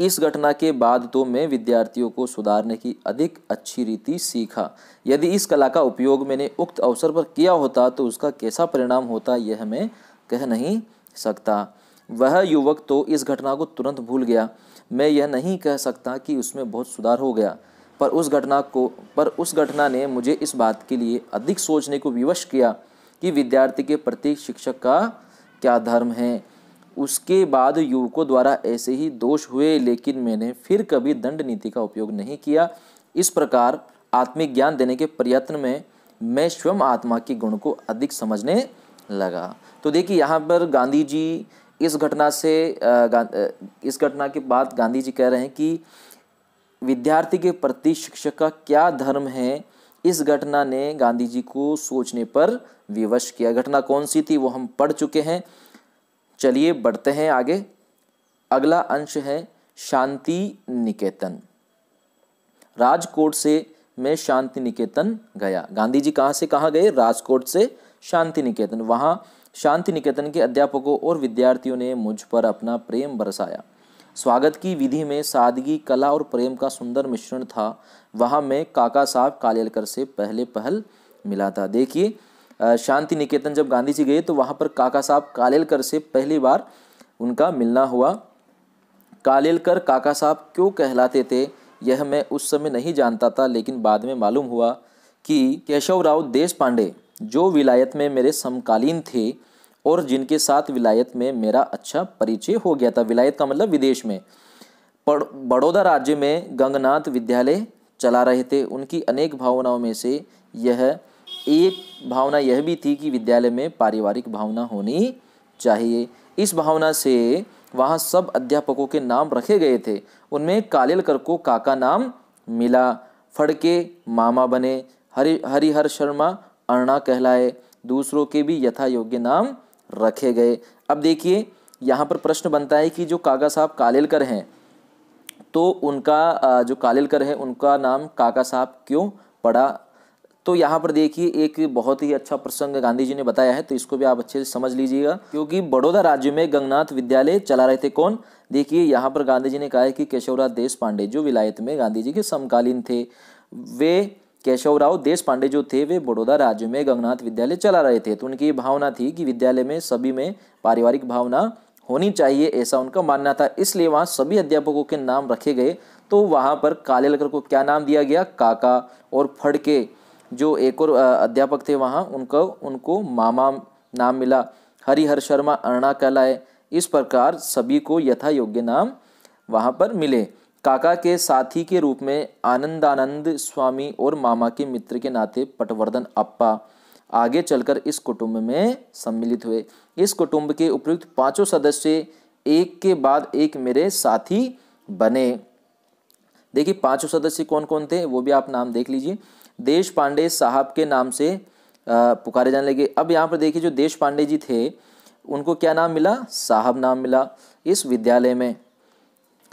इस घटना के बाद तो मैं विद्यार्थियों को सुधारने की अधिक अच्छी रीति सीखा यदि इस कला का उपयोग मैंने उक्त अवसर पर किया होता तो उसका कैसा परिणाम होता यह मैं कह नहीं सकता वह युवक तो इस घटना को तुरंत भूल गया मैं यह नहीं कह सकता कि उसमें बहुत सुधार हो गया पर उस घटना को पर उस घटना ने मुझे इस बात के लिए अधिक सोचने को विवश किया कि विद्यार्थी के प्रति शिक्षक का क्या धर्म है उसके बाद युवकों द्वारा ऐसे ही दोष हुए लेकिन मैंने फिर कभी दंड नीति का उपयोग नहीं किया इस प्रकार आत्मिक ज्ञान देने के प्रयत्न में मैं स्वयं आत्मा के गुण को अधिक समझने लगा तो देखिए यहाँ पर गांधी जी इस घटना से इस घटना के बाद गांधी जी कह रहे हैं कि विद्यार्थी के प्रति शिक्षक का क्या धर्म है इस घटना ने गांधी जी को सोचने पर विवश किया घटना कौन सी थी वो हम पढ़ चुके हैं चलिए बढ़ते हैं आगे अगला अंश है शांति निकेतन राजकोट से मैं शांति निकेतन गया गांधी जी कहाँ से कहाँ गए राजकोट से शांति निकेतन वहाँ शांति निकेतन के अध्यापकों और विद्यार्थियों ने मुझ पर अपना प्रेम बरसाया स्वागत की विधि में सादगी कला और प्रेम का सुंदर मिश्रण था वहाँ मैं काका साहब कालेलकर से पहले पहल मिला था देखिए शांति निकेतन जब गांधी जी गए तो वहाँ पर काका साहब कालेलकर से पहली बार उनका मिलना हुआ कालेलकर काका साहब क्यों कहलाते थे यह मैं उस समय नहीं जानता था लेकिन बाद में मालूम हुआ कि केशव राव देश पांडे जो विलायत में मेरे समकालीन थे और जिनके साथ विलायत में मेरा अच्छा परिचय हो गया था विलायत का मतलब विदेश में बड़ौदा राज्य में गंगनाथ विद्यालय चला रहे थे उनकी अनेक भावनाओं में से यह एक भावना यह भी थी कि विद्यालय में पारिवारिक भावना होनी चाहिए इस भावना से वहाँ सब अध्यापकों के नाम रखे गए थे उनमें कालेलकर को काका नाम मिला फड़के मामा बने हरि हरिहर शर्मा अर्णा कहलाए दूसरों के भी यथा योग्य नाम रखे गए अब देखिए यहाँ पर प्रश्न बनता है कि जो काका साहब कालेलकर हैं तो उनका जो कालेलकर है उनका नाम काका साहब क्यों पड़ा तो यहाँ पर देखिए एक बहुत ही अच्छा प्रसंग गांधी जी ने बताया है तो इसको भी आप अच्छे से समझ लीजिएगा क्योंकि बड़ौदा राज्य में गंगनाथ विद्यालय चला रहे थे कौन देखिए यहाँ पर गांधी जी ने कहा है कि केशवराज देश पांडे जो विलायत में गांधी जी के समकालीन थे वे केशवराव देश पांडे जो थे वे बड़ौदा राज्य में गंगनाथ विद्यालय चला रहे थे तो उनकी ये भावना थी कि विद्यालय में सभी में पारिवारिक भावना होनी चाहिए ऐसा उनका मानना था इसलिए वहाँ सभी अध्यापकों के नाम रखे गए तो वहाँ पर काले लकर को क्या नाम दिया गया काका और फड़के जो एक और अध्यापक थे वहाँ उनको उनको मामा नाम मिला हरिहर शर्मा अर्णा कहलाए इस प्रकार सभी को यथा योग्य नाम वहाँ पर मिले काका के साथी के रूप में आनंदानंद स्वामी और मामा के मित्र के नाते पटवर्धन अप्पा आगे चलकर इस कुटुंब में सम्मिलित हुए इस कुटुंब के उपयुक्त पांचों सदस्य एक के बाद एक मेरे साथी बने देखिए पांचों सदस्य कौन कौन थे वो भी आप नाम देख लीजिए देश पांडे साहब के नाम से पुकारे जाने लगे अब यहाँ पर देखिए जो देश पांडे जी थे उनको क्या नाम मिला साहब नाम मिला इस विद्यालय में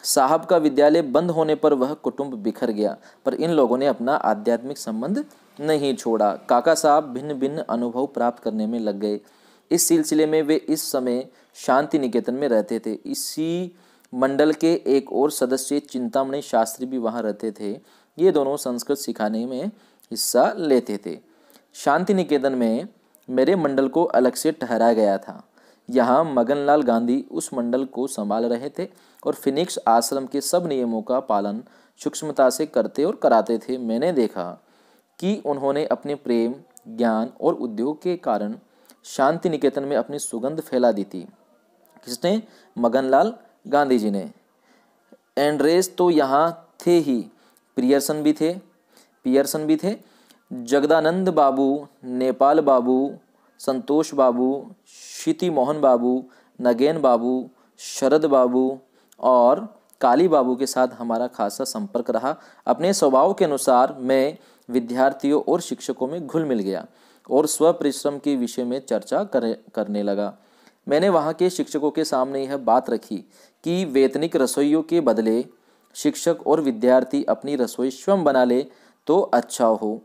साहब का विद्यालय बंद होने पर वह कुटुंब बिखर गया पर इन लोगों ने अपना आध्यात्मिक संबंध नहीं छोड़ा काका साहब भिन्न भिन्न अनुभव प्राप्त करने में लग गए इस सिलसिले में वे इस समय शांति निकेतन में रहते थे इसी मंडल के एक और सदस्य चिंतामणि शास्त्री भी वहाँ रहते थे ये दोनों संस्कृत सिखाने में हिस्सा लेते थे शांति निकेतन में मेरे मंडल को अलग से ठहराया गया था यहाँ मगनलाल गांधी उस मंडल को संभाल रहे थे और फिनिक्स आश्रम के सब नियमों का पालन सूक्ष्मता से करते और कराते थे मैंने देखा कि उन्होंने अपने प्रेम ज्ञान और उद्योग के कारण शांति निकेतन में अपनी सुगंध फैला दी थी किसने मगनलाल गांधी जी ने एंड्रेस तो यहाँ थे ही पियर्सन भी थे पियर्सन भी थे जगदानंद बाबू नेपाल बाबू संतोष बाबू क्षिति मोहन बाबू नगेन बाबू शरद बाबू और काली बाबू के साथ हमारा खासा संपर्क रहा अपने स्वभाव के अनुसार मैं विद्यार्थियों और शिक्षकों में घुल मिल गया और स्व परिश्रम के विषय में चर्चा कर, करने लगा मैंने वहाँ के शिक्षकों के सामने यह बात रखी कि वेतनिक रसोइयों के बदले शिक्षक और विद्यार्थी अपनी रसोई स्वयं बना ले तो अच्छा हो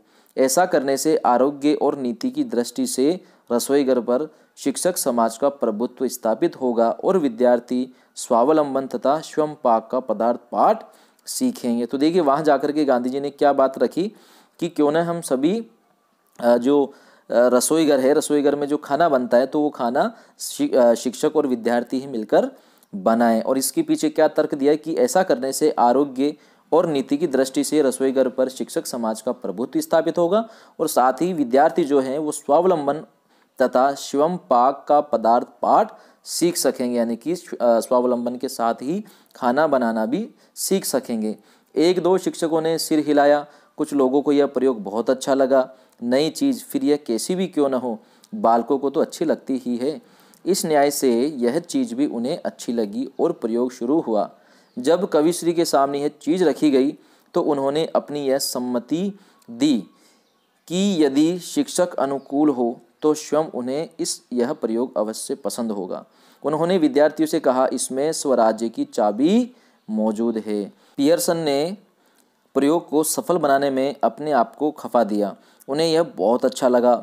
ऐसा करने से आरोग्य और नीति की दृष्टि से रसोई घर पर शिक्षक समाज का प्रभुत्व स्थापित होगा और विद्यार्थी स्वावलंबन तथा स्वयं पाक का पदार्थ पाठ सीखेंगे तो देखिए वहाँ जाकर के गांधी जी ने क्या बात रखी कि क्यों ना हम सभी जो रसोई घर है रसोई घर में जो खाना बनता है तो वो खाना शिक्षक और विद्यार्थी ही मिलकर बनाएं और इसके पीछे क्या तर्क दिया है कि ऐसा करने से आरोग्य और नीति की दृष्टि से रसोई घर पर शिक्षक समाज का प्रभुत्व स्थापित होगा और साथ ही विद्यार्थी जो हैं वो स्वावलंबन तथा शिवम पाक का पदार्थ पाठ सीख सकेंगे यानी कि स्वावलंबन के साथ ही खाना बनाना भी सीख सकेंगे एक दो शिक्षकों ने सिर हिलाया कुछ लोगों को यह प्रयोग बहुत अच्छा लगा नई चीज़ फिर यह कैसी भी क्यों न हो बालकों को तो अच्छी लगती ही है इस न्याय से यह चीज़ भी उन्हें अच्छी लगी और प्रयोग शुरू हुआ जब कविश्री के सामने यह चीज़ रखी गई तो उन्होंने अपनी यह सम्मति दी कि यदि शिक्षक अनुकूल हो तो स्वयं उन्हें इस यह प्रयोग अवश्य पसंद होगा उन्होंने विद्यार्थियों से कहा इसमें स्वराज्य की चाबी मौजूद है पियर्सन ने प्रयोग को सफल बनाने में अपने आप को खफा दिया उन्हें यह बहुत अच्छा लगा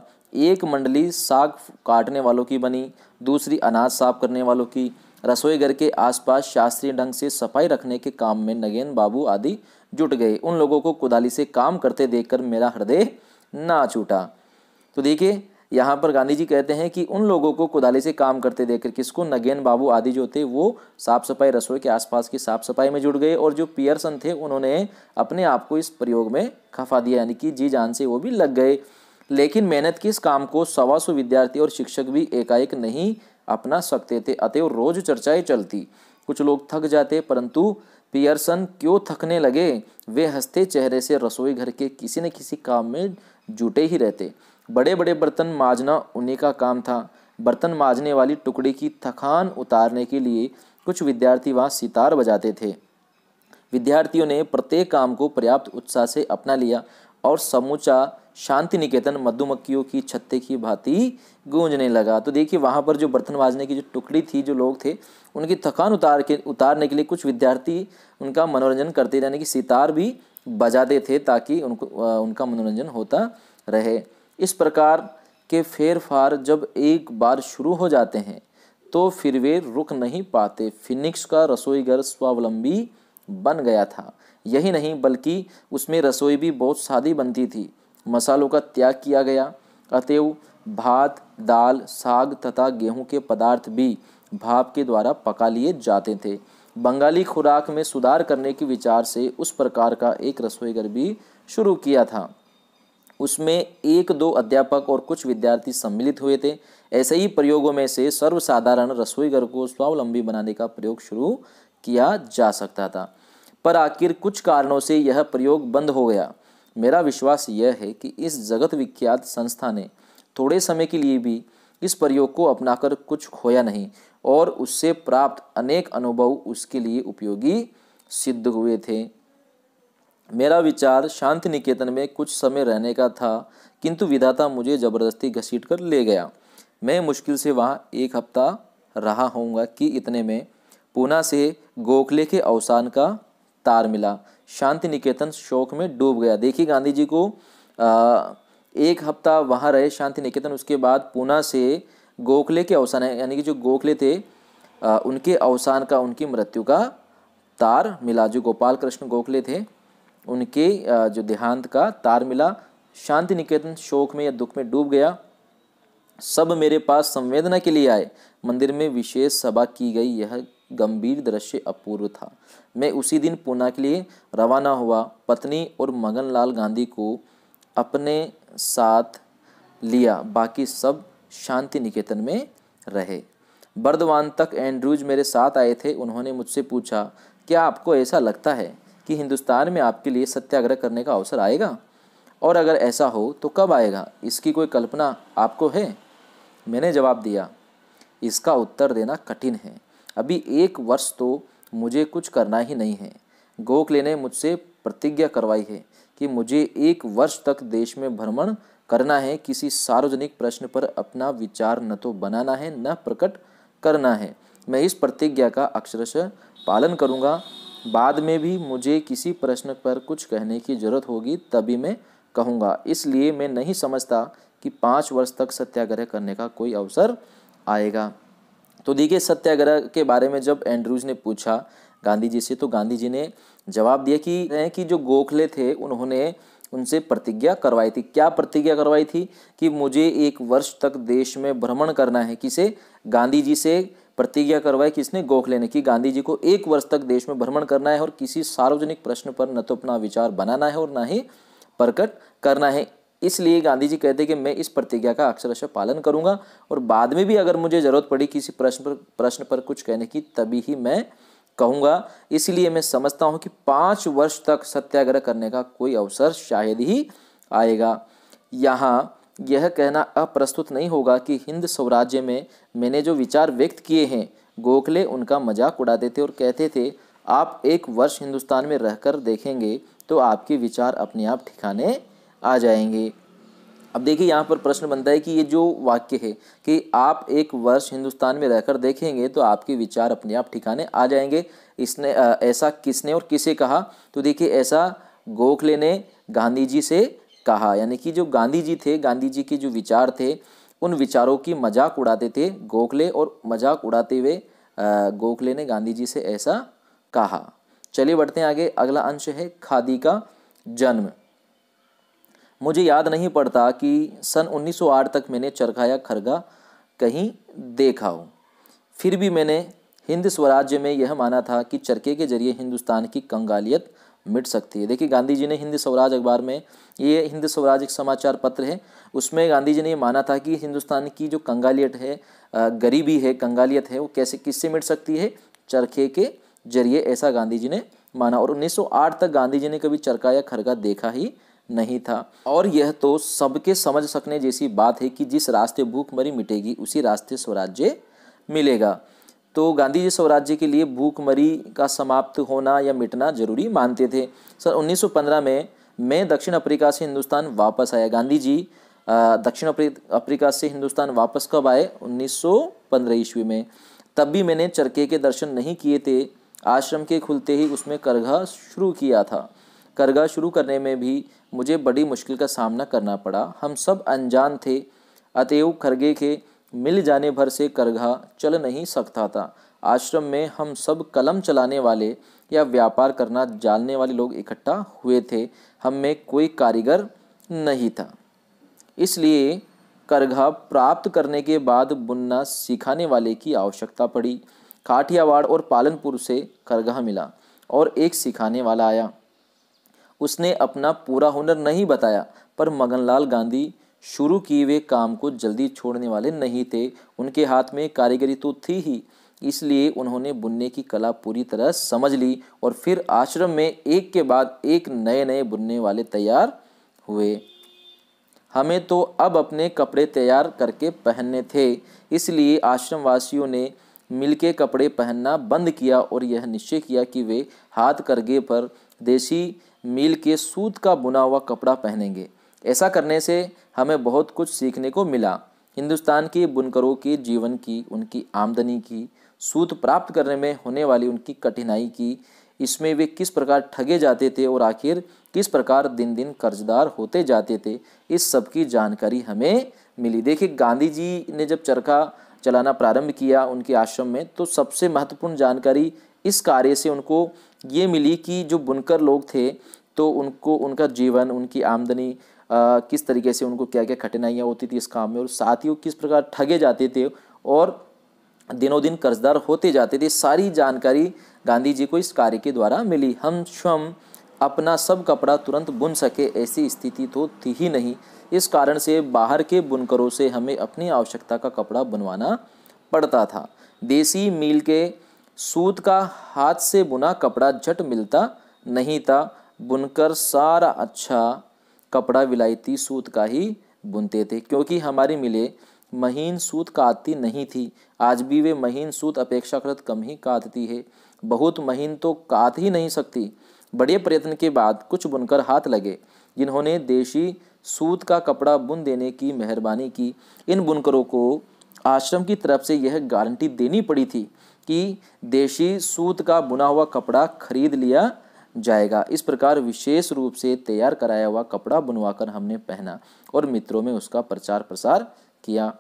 एक मंडली साग काटने वालों की बनी दूसरी अनाज साफ करने वालों की रसोई घर के आसपास शास्त्रीय ढंग से सफाई रखने के काम में नगेन बाबू आदि जुट गए उन लोगों को कुदाली से काम करते देखकर मेरा हृदय ना छूटा तो देखिए यहाँ पर गांधी जी कहते हैं कि उन लोगों को कुदाली से काम करते देखकर किसको नगेन बाबू आदि जो थे वो साफ सफाई रसोई के आसपास की साफ सफाई में जुट गए और जो पियर्सन थे उन्होंने अपने आप को इस प्रयोग में खफा दिया यानी कि जी जान से वो भी लग गए लेकिन मेहनत के इस काम को सवा सौ विद्यार्थी और शिक्षक भी एकाएक नहीं अपना सकते थे अतएव रोज चर्चाएं चलती कुछ लोग थक जाते परंतु पियर्सन क्यों थकने लगे वे हंसते चेहरे से रसोई घर के किसी न किसी काम में जुटे ही रहते बड़े बड़े बर्तन माजना उन्हीं का काम था बर्तन माजने वाली टुकड़ी की थकान उतारने के लिए कुछ विद्यार्थी वहाँ सितार बजाते थे विद्यार्थियों ने प्रत्येक काम को पर्याप्त उत्साह से अपना लिया और समूचा शांति निकेतन मधुमक्खियों की छत्ते की भांति गूंजने लगा तो देखिए वहाँ पर जो बर्तन बाजने की जो टुकड़ी थी जो लोग थे उनकी थकान उतार के उतारने के लिए कुछ विद्यार्थी उनका मनोरंजन करते यानी कि सितार भी बजाते थे ताकि उनको उनका मनोरंजन होता रहे इस प्रकार के फेरफार जब एक बार शुरू हो जाते हैं तो फिर वे रुक नहीं पाते फिनिक्स का रसोई घर स्वावलंबी बन गया था यही नहीं बल्कि उसमें रसोई भी बहुत सादी बनती थी मसालों का त्याग किया गया अतएव भात दाल साग तथा गेहूं के पदार्थ भी भाप के द्वारा पका लिए जाते थे बंगाली खुराक में सुधार करने के विचार से उस प्रकार का एक रसोईघर भी शुरू किया था उसमें एक दो अध्यापक और कुछ विद्यार्थी सम्मिलित हुए थे ऐसे ही प्रयोगों में से सर्वसाधारण रसोई घर को स्वावलंबी बनाने का प्रयोग शुरू किया जा सकता था पर आखिर कुछ कारणों से यह प्रयोग बंद हो गया मेरा विश्वास यह है कि इस जगत विख्यात संस्था ने थोड़े समय के लिए भी इस प्रयोग को अपनाकर कुछ खोया नहीं और उससे प्राप्त अनेक अनुभव उसके लिए उपयोगी सिद्ध हुए थे मेरा विचार शांति निकेतन में कुछ समय रहने का था किंतु विधाता मुझे ज़बरदस्ती घसीट कर ले गया मैं मुश्किल से वहाँ एक हफ्ता रहा होऊंगा कि इतने में पूना से गोखले के अवसान का तार मिला शांति निकेतन शोक में डूब गया देखिए गांधी जी को आ, एक हफ्ता वहाँ रहे शांति निकेतन उसके बाद पूना से गोखले के अवसान है यानी कि जो गोखले थे आ, उनके अवसान का उनकी मृत्यु का तार मिला जो गोपाल कृष्ण गोखले थे उनके जो देहांत का तार मिला शांति निकेतन शोक में या दुख में डूब गया सब मेरे पास संवेदना के लिए आए मंदिर में विशेष सभा की गई यह गंभीर दृश्य अपूर्व था मैं उसी दिन पूना के लिए रवाना हुआ पत्नी और मगनलाल गांधी को अपने साथ लिया बाकी सब शांति निकेतन में रहे बर्दवान तक एंड्रूज मेरे साथ आए थे उन्होंने मुझसे पूछा क्या आपको ऐसा लगता है कि हिंदुस्तान में आपके लिए सत्याग्रह करने का अवसर आएगा और अगर ऐसा हो तो कब आएगा इसकी कोई कल्पना आपको है मैंने जवाब दिया इसका उत्तर देना कठिन है अभी एक वर्ष तो मुझे कुछ करना ही नहीं है गोखले ने मुझसे प्रतिज्ञा करवाई है कि मुझे एक वर्ष तक देश में भ्रमण करना है किसी सार्वजनिक प्रश्न पर अपना विचार न तो बनाना है न प्रकट करना है मैं इस प्रतिज्ञा का अक्षरश पालन करूंगा बाद में भी मुझे किसी प्रश्न पर कुछ कहने की ज़रूरत होगी तभी मैं कहूँगा इसलिए मैं नहीं समझता कि पाँच वर्ष तक सत्याग्रह करने का कोई अवसर आएगा तो देखिए सत्याग्रह के बारे में जब एंड्रूज ने पूछा गांधी जी से तो गांधी जी ने जवाब दिया कि कि जो गोखले थे उन्होंने उनसे प्रतिज्ञा करवाई थी क्या प्रतिज्ञा करवाई थी कि मुझे एक वर्ष तक देश में भ्रमण करना है किसे गांधी जी से प्रतिज्ञा करवाई किसने गोखले ने कि गांधी जी को एक वर्ष तक देश में भ्रमण करना है और किसी सार्वजनिक प्रश्न पर न तो अपना विचार बनाना है और ना ही प्रकट करना है इसलिए गांधी जी कहते कि मैं इस प्रतिज्ञा का अक्षरश पालन करूंगा और बाद में भी अगर मुझे ज़रूरत पड़ी किसी प्रश्न पर प्रश्न पर कुछ कहने की तभी ही मैं कहूँगा इसलिए मैं समझता हूँ कि पाँच वर्ष तक सत्याग्रह करने का कोई अवसर शायद ही आएगा यहाँ यह कहना अप्रस्तुत नहीं होगा कि हिंद स्वराज्य में मैंने जो विचार व्यक्त किए हैं गोखले उनका मजाक उड़ाते थे और कहते थे आप एक वर्ष हिंदुस्तान में रहकर देखेंगे तो आपके विचार अपने आप ठिकाने आ जाएंगे अब देखिए यहाँ पर प्रश्न बनता है कि ये जो वाक्य है कि आप एक वर्ष हिंदुस्तान में रहकर देखेंगे तो आपके विचार अपने आप ठिकाने आ जाएंगे इसने ऐसा किसने और किसे कहा तो देखिए ऐसा गोखले ने गांधी जी से कहा यानी कि जो गांधी जी थे गांधी जी के जो विचार थे उन विचारों की मजाक उड़ाते थे गोखले और मजाक उड़ाते हुए गोखले ने गांधी जी से ऐसा कहा चलिए बढ़ते हैं आगे अगला अंश है खादी का जन्म मुझे याद नहीं पड़ता कि सन 1908 तक मैंने चरखा या खरगा कहीं देखा हो फिर भी मैंने हिंद स्वराज्य में यह माना था कि चरखे के जरिए हिंदुस्तान की कंगालियत मिट सकती है देखिए गांधी जी ने हिंद स्वराज अखबार में ये हिंद स्वराज एक समाचार पत्र है उसमें गांधी जी ने ये माना था कि हिंदुस्तान की जो कंगालियत है गरीबी है कंगालियत है वो कैसे किससे मिट सकती है चरखे के जरिए ऐसा गांधी जी ने माना और 1908 तक गांधी जी ने कभी चरखा या खरगा देखा ही नहीं था और यह तो सबके समझ सकने जैसी बात है कि जिस रास्ते भूखमरी मिटेगी उसी रास्ते स्वराज्य मिलेगा तो गांधी जी स्वराज्य के लिए भूखमरी का समाप्त होना या मिटना जरूरी मानते थे सर 1915 में मैं दक्षिण अफ्रीका से हिंदुस्तान वापस आया गांधी जी दक्षिण अफ्रीका से हिंदुस्तान वापस कब आए 1915 ईस्वी में तब भी मैंने चरखे के दर्शन नहीं किए थे आश्रम के खुलते ही उसमें करघा शुरू किया था करघा शुरू करने में भी मुझे बड़ी मुश्किल का सामना करना पड़ा हम सब अनजान थे अतएव खरगे के मिल जाने भर से करघा चल नहीं सकता था आश्रम में हम सब कलम चलाने वाले या व्यापार करना जानने वाले लोग इकट्ठा हुए थे हम में कोई कारीगर नहीं था इसलिए करघा प्राप्त करने के बाद बुनना सिखाने वाले की आवश्यकता पड़ी काठियावाड़ और पालनपुर से करघा मिला और एक सिखाने वाला आया उसने अपना पूरा हुनर नहीं बताया पर मगनलाल गांधी शुरू किए हुए काम को जल्दी छोड़ने वाले नहीं थे उनके हाथ में कारीगरी तो थी ही इसलिए उन्होंने बुनने की कला पूरी तरह समझ ली और फिर आश्रम में एक के बाद एक नए नए बुनने वाले तैयार हुए हमें तो अब अपने कपड़े तैयार करके पहनने थे इसलिए आश्रम वासियों ने मिलके कपड़े पहनना बंद किया और यह निश्चय किया कि वे हाथ करगे पर देसी मील के सूत का बुना हुआ कपड़ा पहनेंगे ऐसा करने से हमें बहुत कुछ सीखने को मिला हिंदुस्तान की बुनकरों के जीवन की उनकी आमदनी की सूत प्राप्त करने में होने वाली उनकी कठिनाई की इसमें वे किस प्रकार ठगे जाते थे और आखिर किस प्रकार दिन दिन कर्जदार होते जाते थे इस सब की जानकारी हमें मिली देखिए गांधी जी ने जब चरखा चलाना प्रारंभ किया उनके आश्रम में तो सबसे महत्वपूर्ण जानकारी इस कार्य से उनको ये मिली कि जो बुनकर लोग थे तो उनको उनका जीवन उनकी आमदनी किस तरीके से उनको क्या क्या कठिनाइयाँ होती थी इस काम में और साथ ही वो किस प्रकार ठगे जाते थे और दिनों दिन कर्जदार होते जाते थे सारी जानकारी गांधी जी को इस कार्य के द्वारा मिली हम स्वयं अपना सब कपड़ा तुरंत बुन सके ऐसी स्थिति तो थी ही नहीं इस कारण से बाहर के बुनकरों से हमें अपनी आवश्यकता का कपड़ा बनवाना पड़ता था देसी मील के सूत का हाथ से बुना कपड़ा झट मिलता नहीं था बुनकर सारा अच्छा कपड़ा विलायती सूत का ही बुनते थे क्योंकि हमारी मिले महीन सूत काटती नहीं थी आज भी वे महीन सूत अपेक्षाकृत कम ही काटती है बहुत महीन तो काट ही नहीं सकती बड़े प्रयत्न के बाद कुछ बुनकर हाथ लगे जिन्होंने देशी सूत का कपड़ा बुन देने की मेहरबानी की इन बुनकरों को आश्रम की तरफ से यह गारंटी देनी पड़ी थी कि देशी सूत का बुना हुआ कपड़ा खरीद लिया जाएगा इस प्रकार विशेष रूप से तैयार कराया हुआ कपड़ा बनवाकर हमने पहना और मित्रों में उसका प्रचार प्रसार किया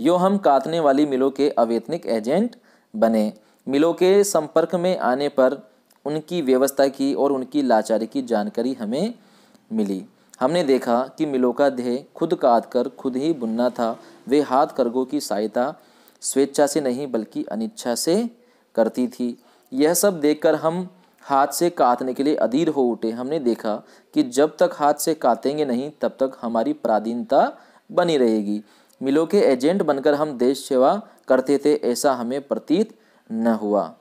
यो हम कातने वाली मिलों के अवेतनिक एजेंट बने मिलों के संपर्क में आने पर उनकी व्यवस्था की और उनकी लाचारी की जानकारी हमें मिली हमने देखा कि मिलों का ध्येय खुद काट कर खुद ही बुनना था वे हाथ करगों की सहायता स्वेच्छा से नहीं बल्कि अनिच्छा से करती थी यह सब देखकर हम हाथ से काटने के लिए अधीर हो उठे हमने देखा कि जब तक हाथ से काटेंगे नहीं तब तक हमारी प्राधीनता बनी रहेगी मिलों के एजेंट बनकर हम देश सेवा करते थे ऐसा हमें प्रतीत न हुआ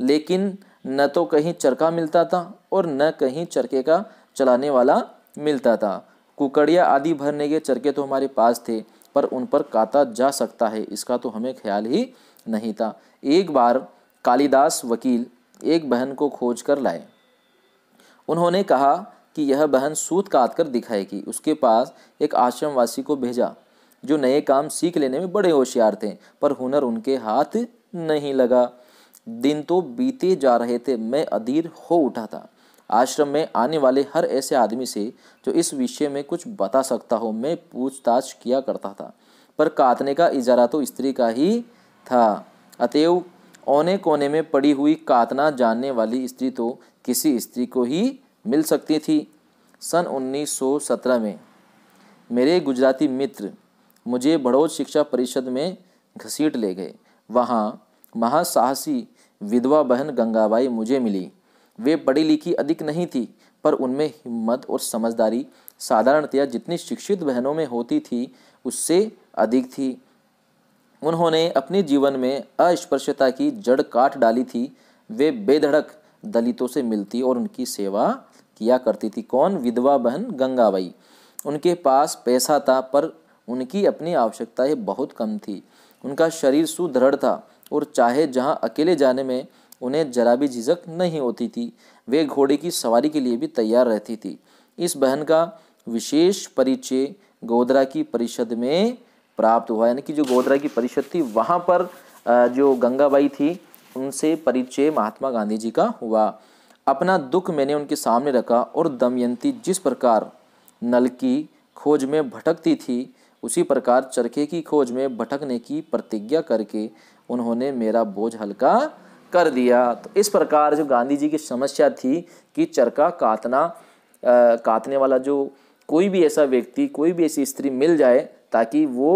लेकिन न तो कहीं चरखा मिलता था और न कहीं चरखे का चलाने वाला मिलता था कुकड़िया आदि भरने के चरखे तो हमारे पास थे पर उन पर काटा जा सकता है इसका तो हमें ख्याल ही नहीं था एक बार कालिदास वकील एक बहन को खोज कर लाए उन्होंने कहा कि यह बहन सूत काट कर दिखाएगी उसके पास एक आश्रमवासी को भेजा जो नए काम सीख लेने में बड़े होशियार थे पर हुनर उनके हाथ नहीं लगा दिन तो बीते जा रहे थे मैं अधीर हो उठा था आश्रम में आने वाले हर ऐसे आदमी से जो इस विषय में कुछ बता सकता हो मैं पूछताछ किया करता था पर काटने का इजारा तो स्त्री का ही था अतएव औने कोने में पड़ी हुई कातना जानने वाली स्त्री तो किसी स्त्री को ही मिल सकती थी सन 1917 में मेरे गुजराती मित्र मुझे बड़ोद शिक्षा परिषद में घसीट ले गए वहाँ महासाहसी विधवा बहन गंगाबाई मुझे मिली वे पढ़ी लिखी अधिक नहीं थी पर उनमें हिम्मत और समझदारी साधारणतया जितनी शिक्षित बहनों में होती थी उससे अधिक थी उन्होंने अपने जीवन में अस्पृश्यता की जड़ काट डाली थी वे बेधड़क दलितों से मिलती और उनकी सेवा किया करती थी कौन विधवा बहन गंगाबाई उनके पास पैसा था पर उनकी अपनी आवश्यकताएं बहुत कम थी उनका शरीर सुदृढ़ था और चाहे जहां अकेले जाने में उन्हें जरा भी झिझक नहीं होती थी वे घोड़े की सवारी के लिए भी तैयार रहती थी इस बहन का विशेष परिचय गोदरा की परिषद में प्राप्त हुआ यानी कि जो गोधरा की परिषद थी वहाँ पर जो गंगाबाई थी उनसे परिचय महात्मा गांधी जी का हुआ अपना दुख मैंने उनके सामने रखा और दमयंती जिस प्रकार नल की खोज में भटकती थी उसी प्रकार चरखे की खोज में भटकने की प्रतिज्ञा करके उन्होंने मेरा बोझ हल्का कर दिया तो इस प्रकार जो गांधी जी की समस्या थी कि चरखा कातना आ, काटने वाला जो कोई भी ऐसा व्यक्ति कोई भी ऐसी स्त्री मिल जाए ताकि वो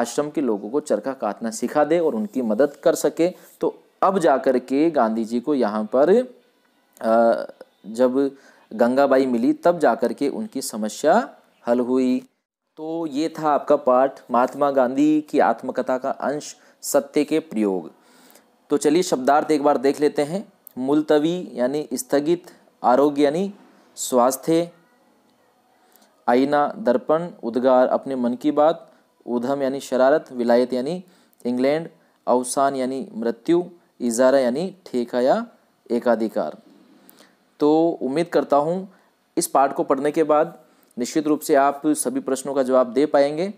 आश्रम के लोगों को चरखा काटना सिखा दे और उनकी मदद कर सके तो अब जा कर के गांधी जी को यहाँ पर जब गंगाबाई मिली तब जा कर के उनकी समस्या हल हुई तो ये था आपका पाठ महात्मा गांधी की आत्मकथा का अंश सत्य के प्रयोग तो चलिए शब्दार्थ एक बार देख लेते हैं मुलतवी यानी स्थगित आरोग्य यानी स्वास्थ्य आईना दर्पण उद्गार अपने मन की बात उधम यानी शरारत विलायत यानी इंग्लैंड अवसान यानी मृत्यु इजारा यानी ठेका या एकाधिकार तो उम्मीद करता हूँ इस पाठ को पढ़ने के बाद निश्चित रूप से आप सभी प्रश्नों का जवाब दे पाएंगे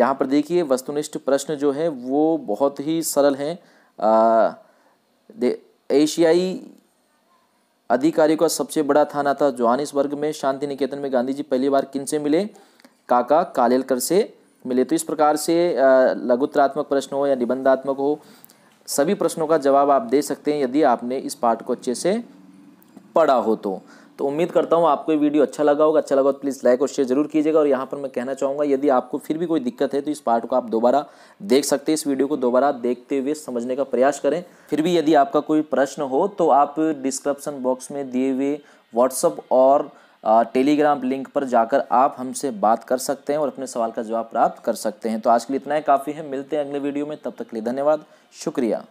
यहाँ पर देखिए वस्तुनिष्ठ प्रश्न जो है वो बहुत ही सरल हैं एशियाई अधिकारियों का सबसे बड़ा थाना था जोहानिसबर्ग में शांति निकेतन में गांधी जी पहली बार किन से मिले काका कालेलकर से मिले तो इस प्रकार से लघुत्रात्मक प्रश्न हो या निबंधात्मक हो सभी प्रश्नों का जवाब आप दे सकते हैं यदि आपने इस पाठ को अच्छे से पढ़ा हो तो तो उम्मीद करता हूँ आपको ये वीडियो अच्छा लगा होगा अच्छा लगा तो प्लीज़ लाइक और शेयर जरूर कीजिएगा और यहाँ पर मैं कहना चाहूँगा यदि आपको फिर भी कोई दिक्कत है तो इस पार्ट को आप दोबारा देख सकते हैं इस वीडियो को दोबारा देखते हुए समझने का प्रयास करें फिर भी यदि आपका कोई प्रश्न हो तो आप डिस्क्रिप्शन बॉक्स में दिए हुए व्हाट्सअप और टेलीग्राम लिंक पर जाकर आप हमसे बात कर सकते हैं और अपने सवाल का जवाब प्राप्त कर सकते हैं तो आज के लिए इतना ही काफ़ी है मिलते हैं अगले वीडियो में तब तक के लिए धन्यवाद शुक्रिया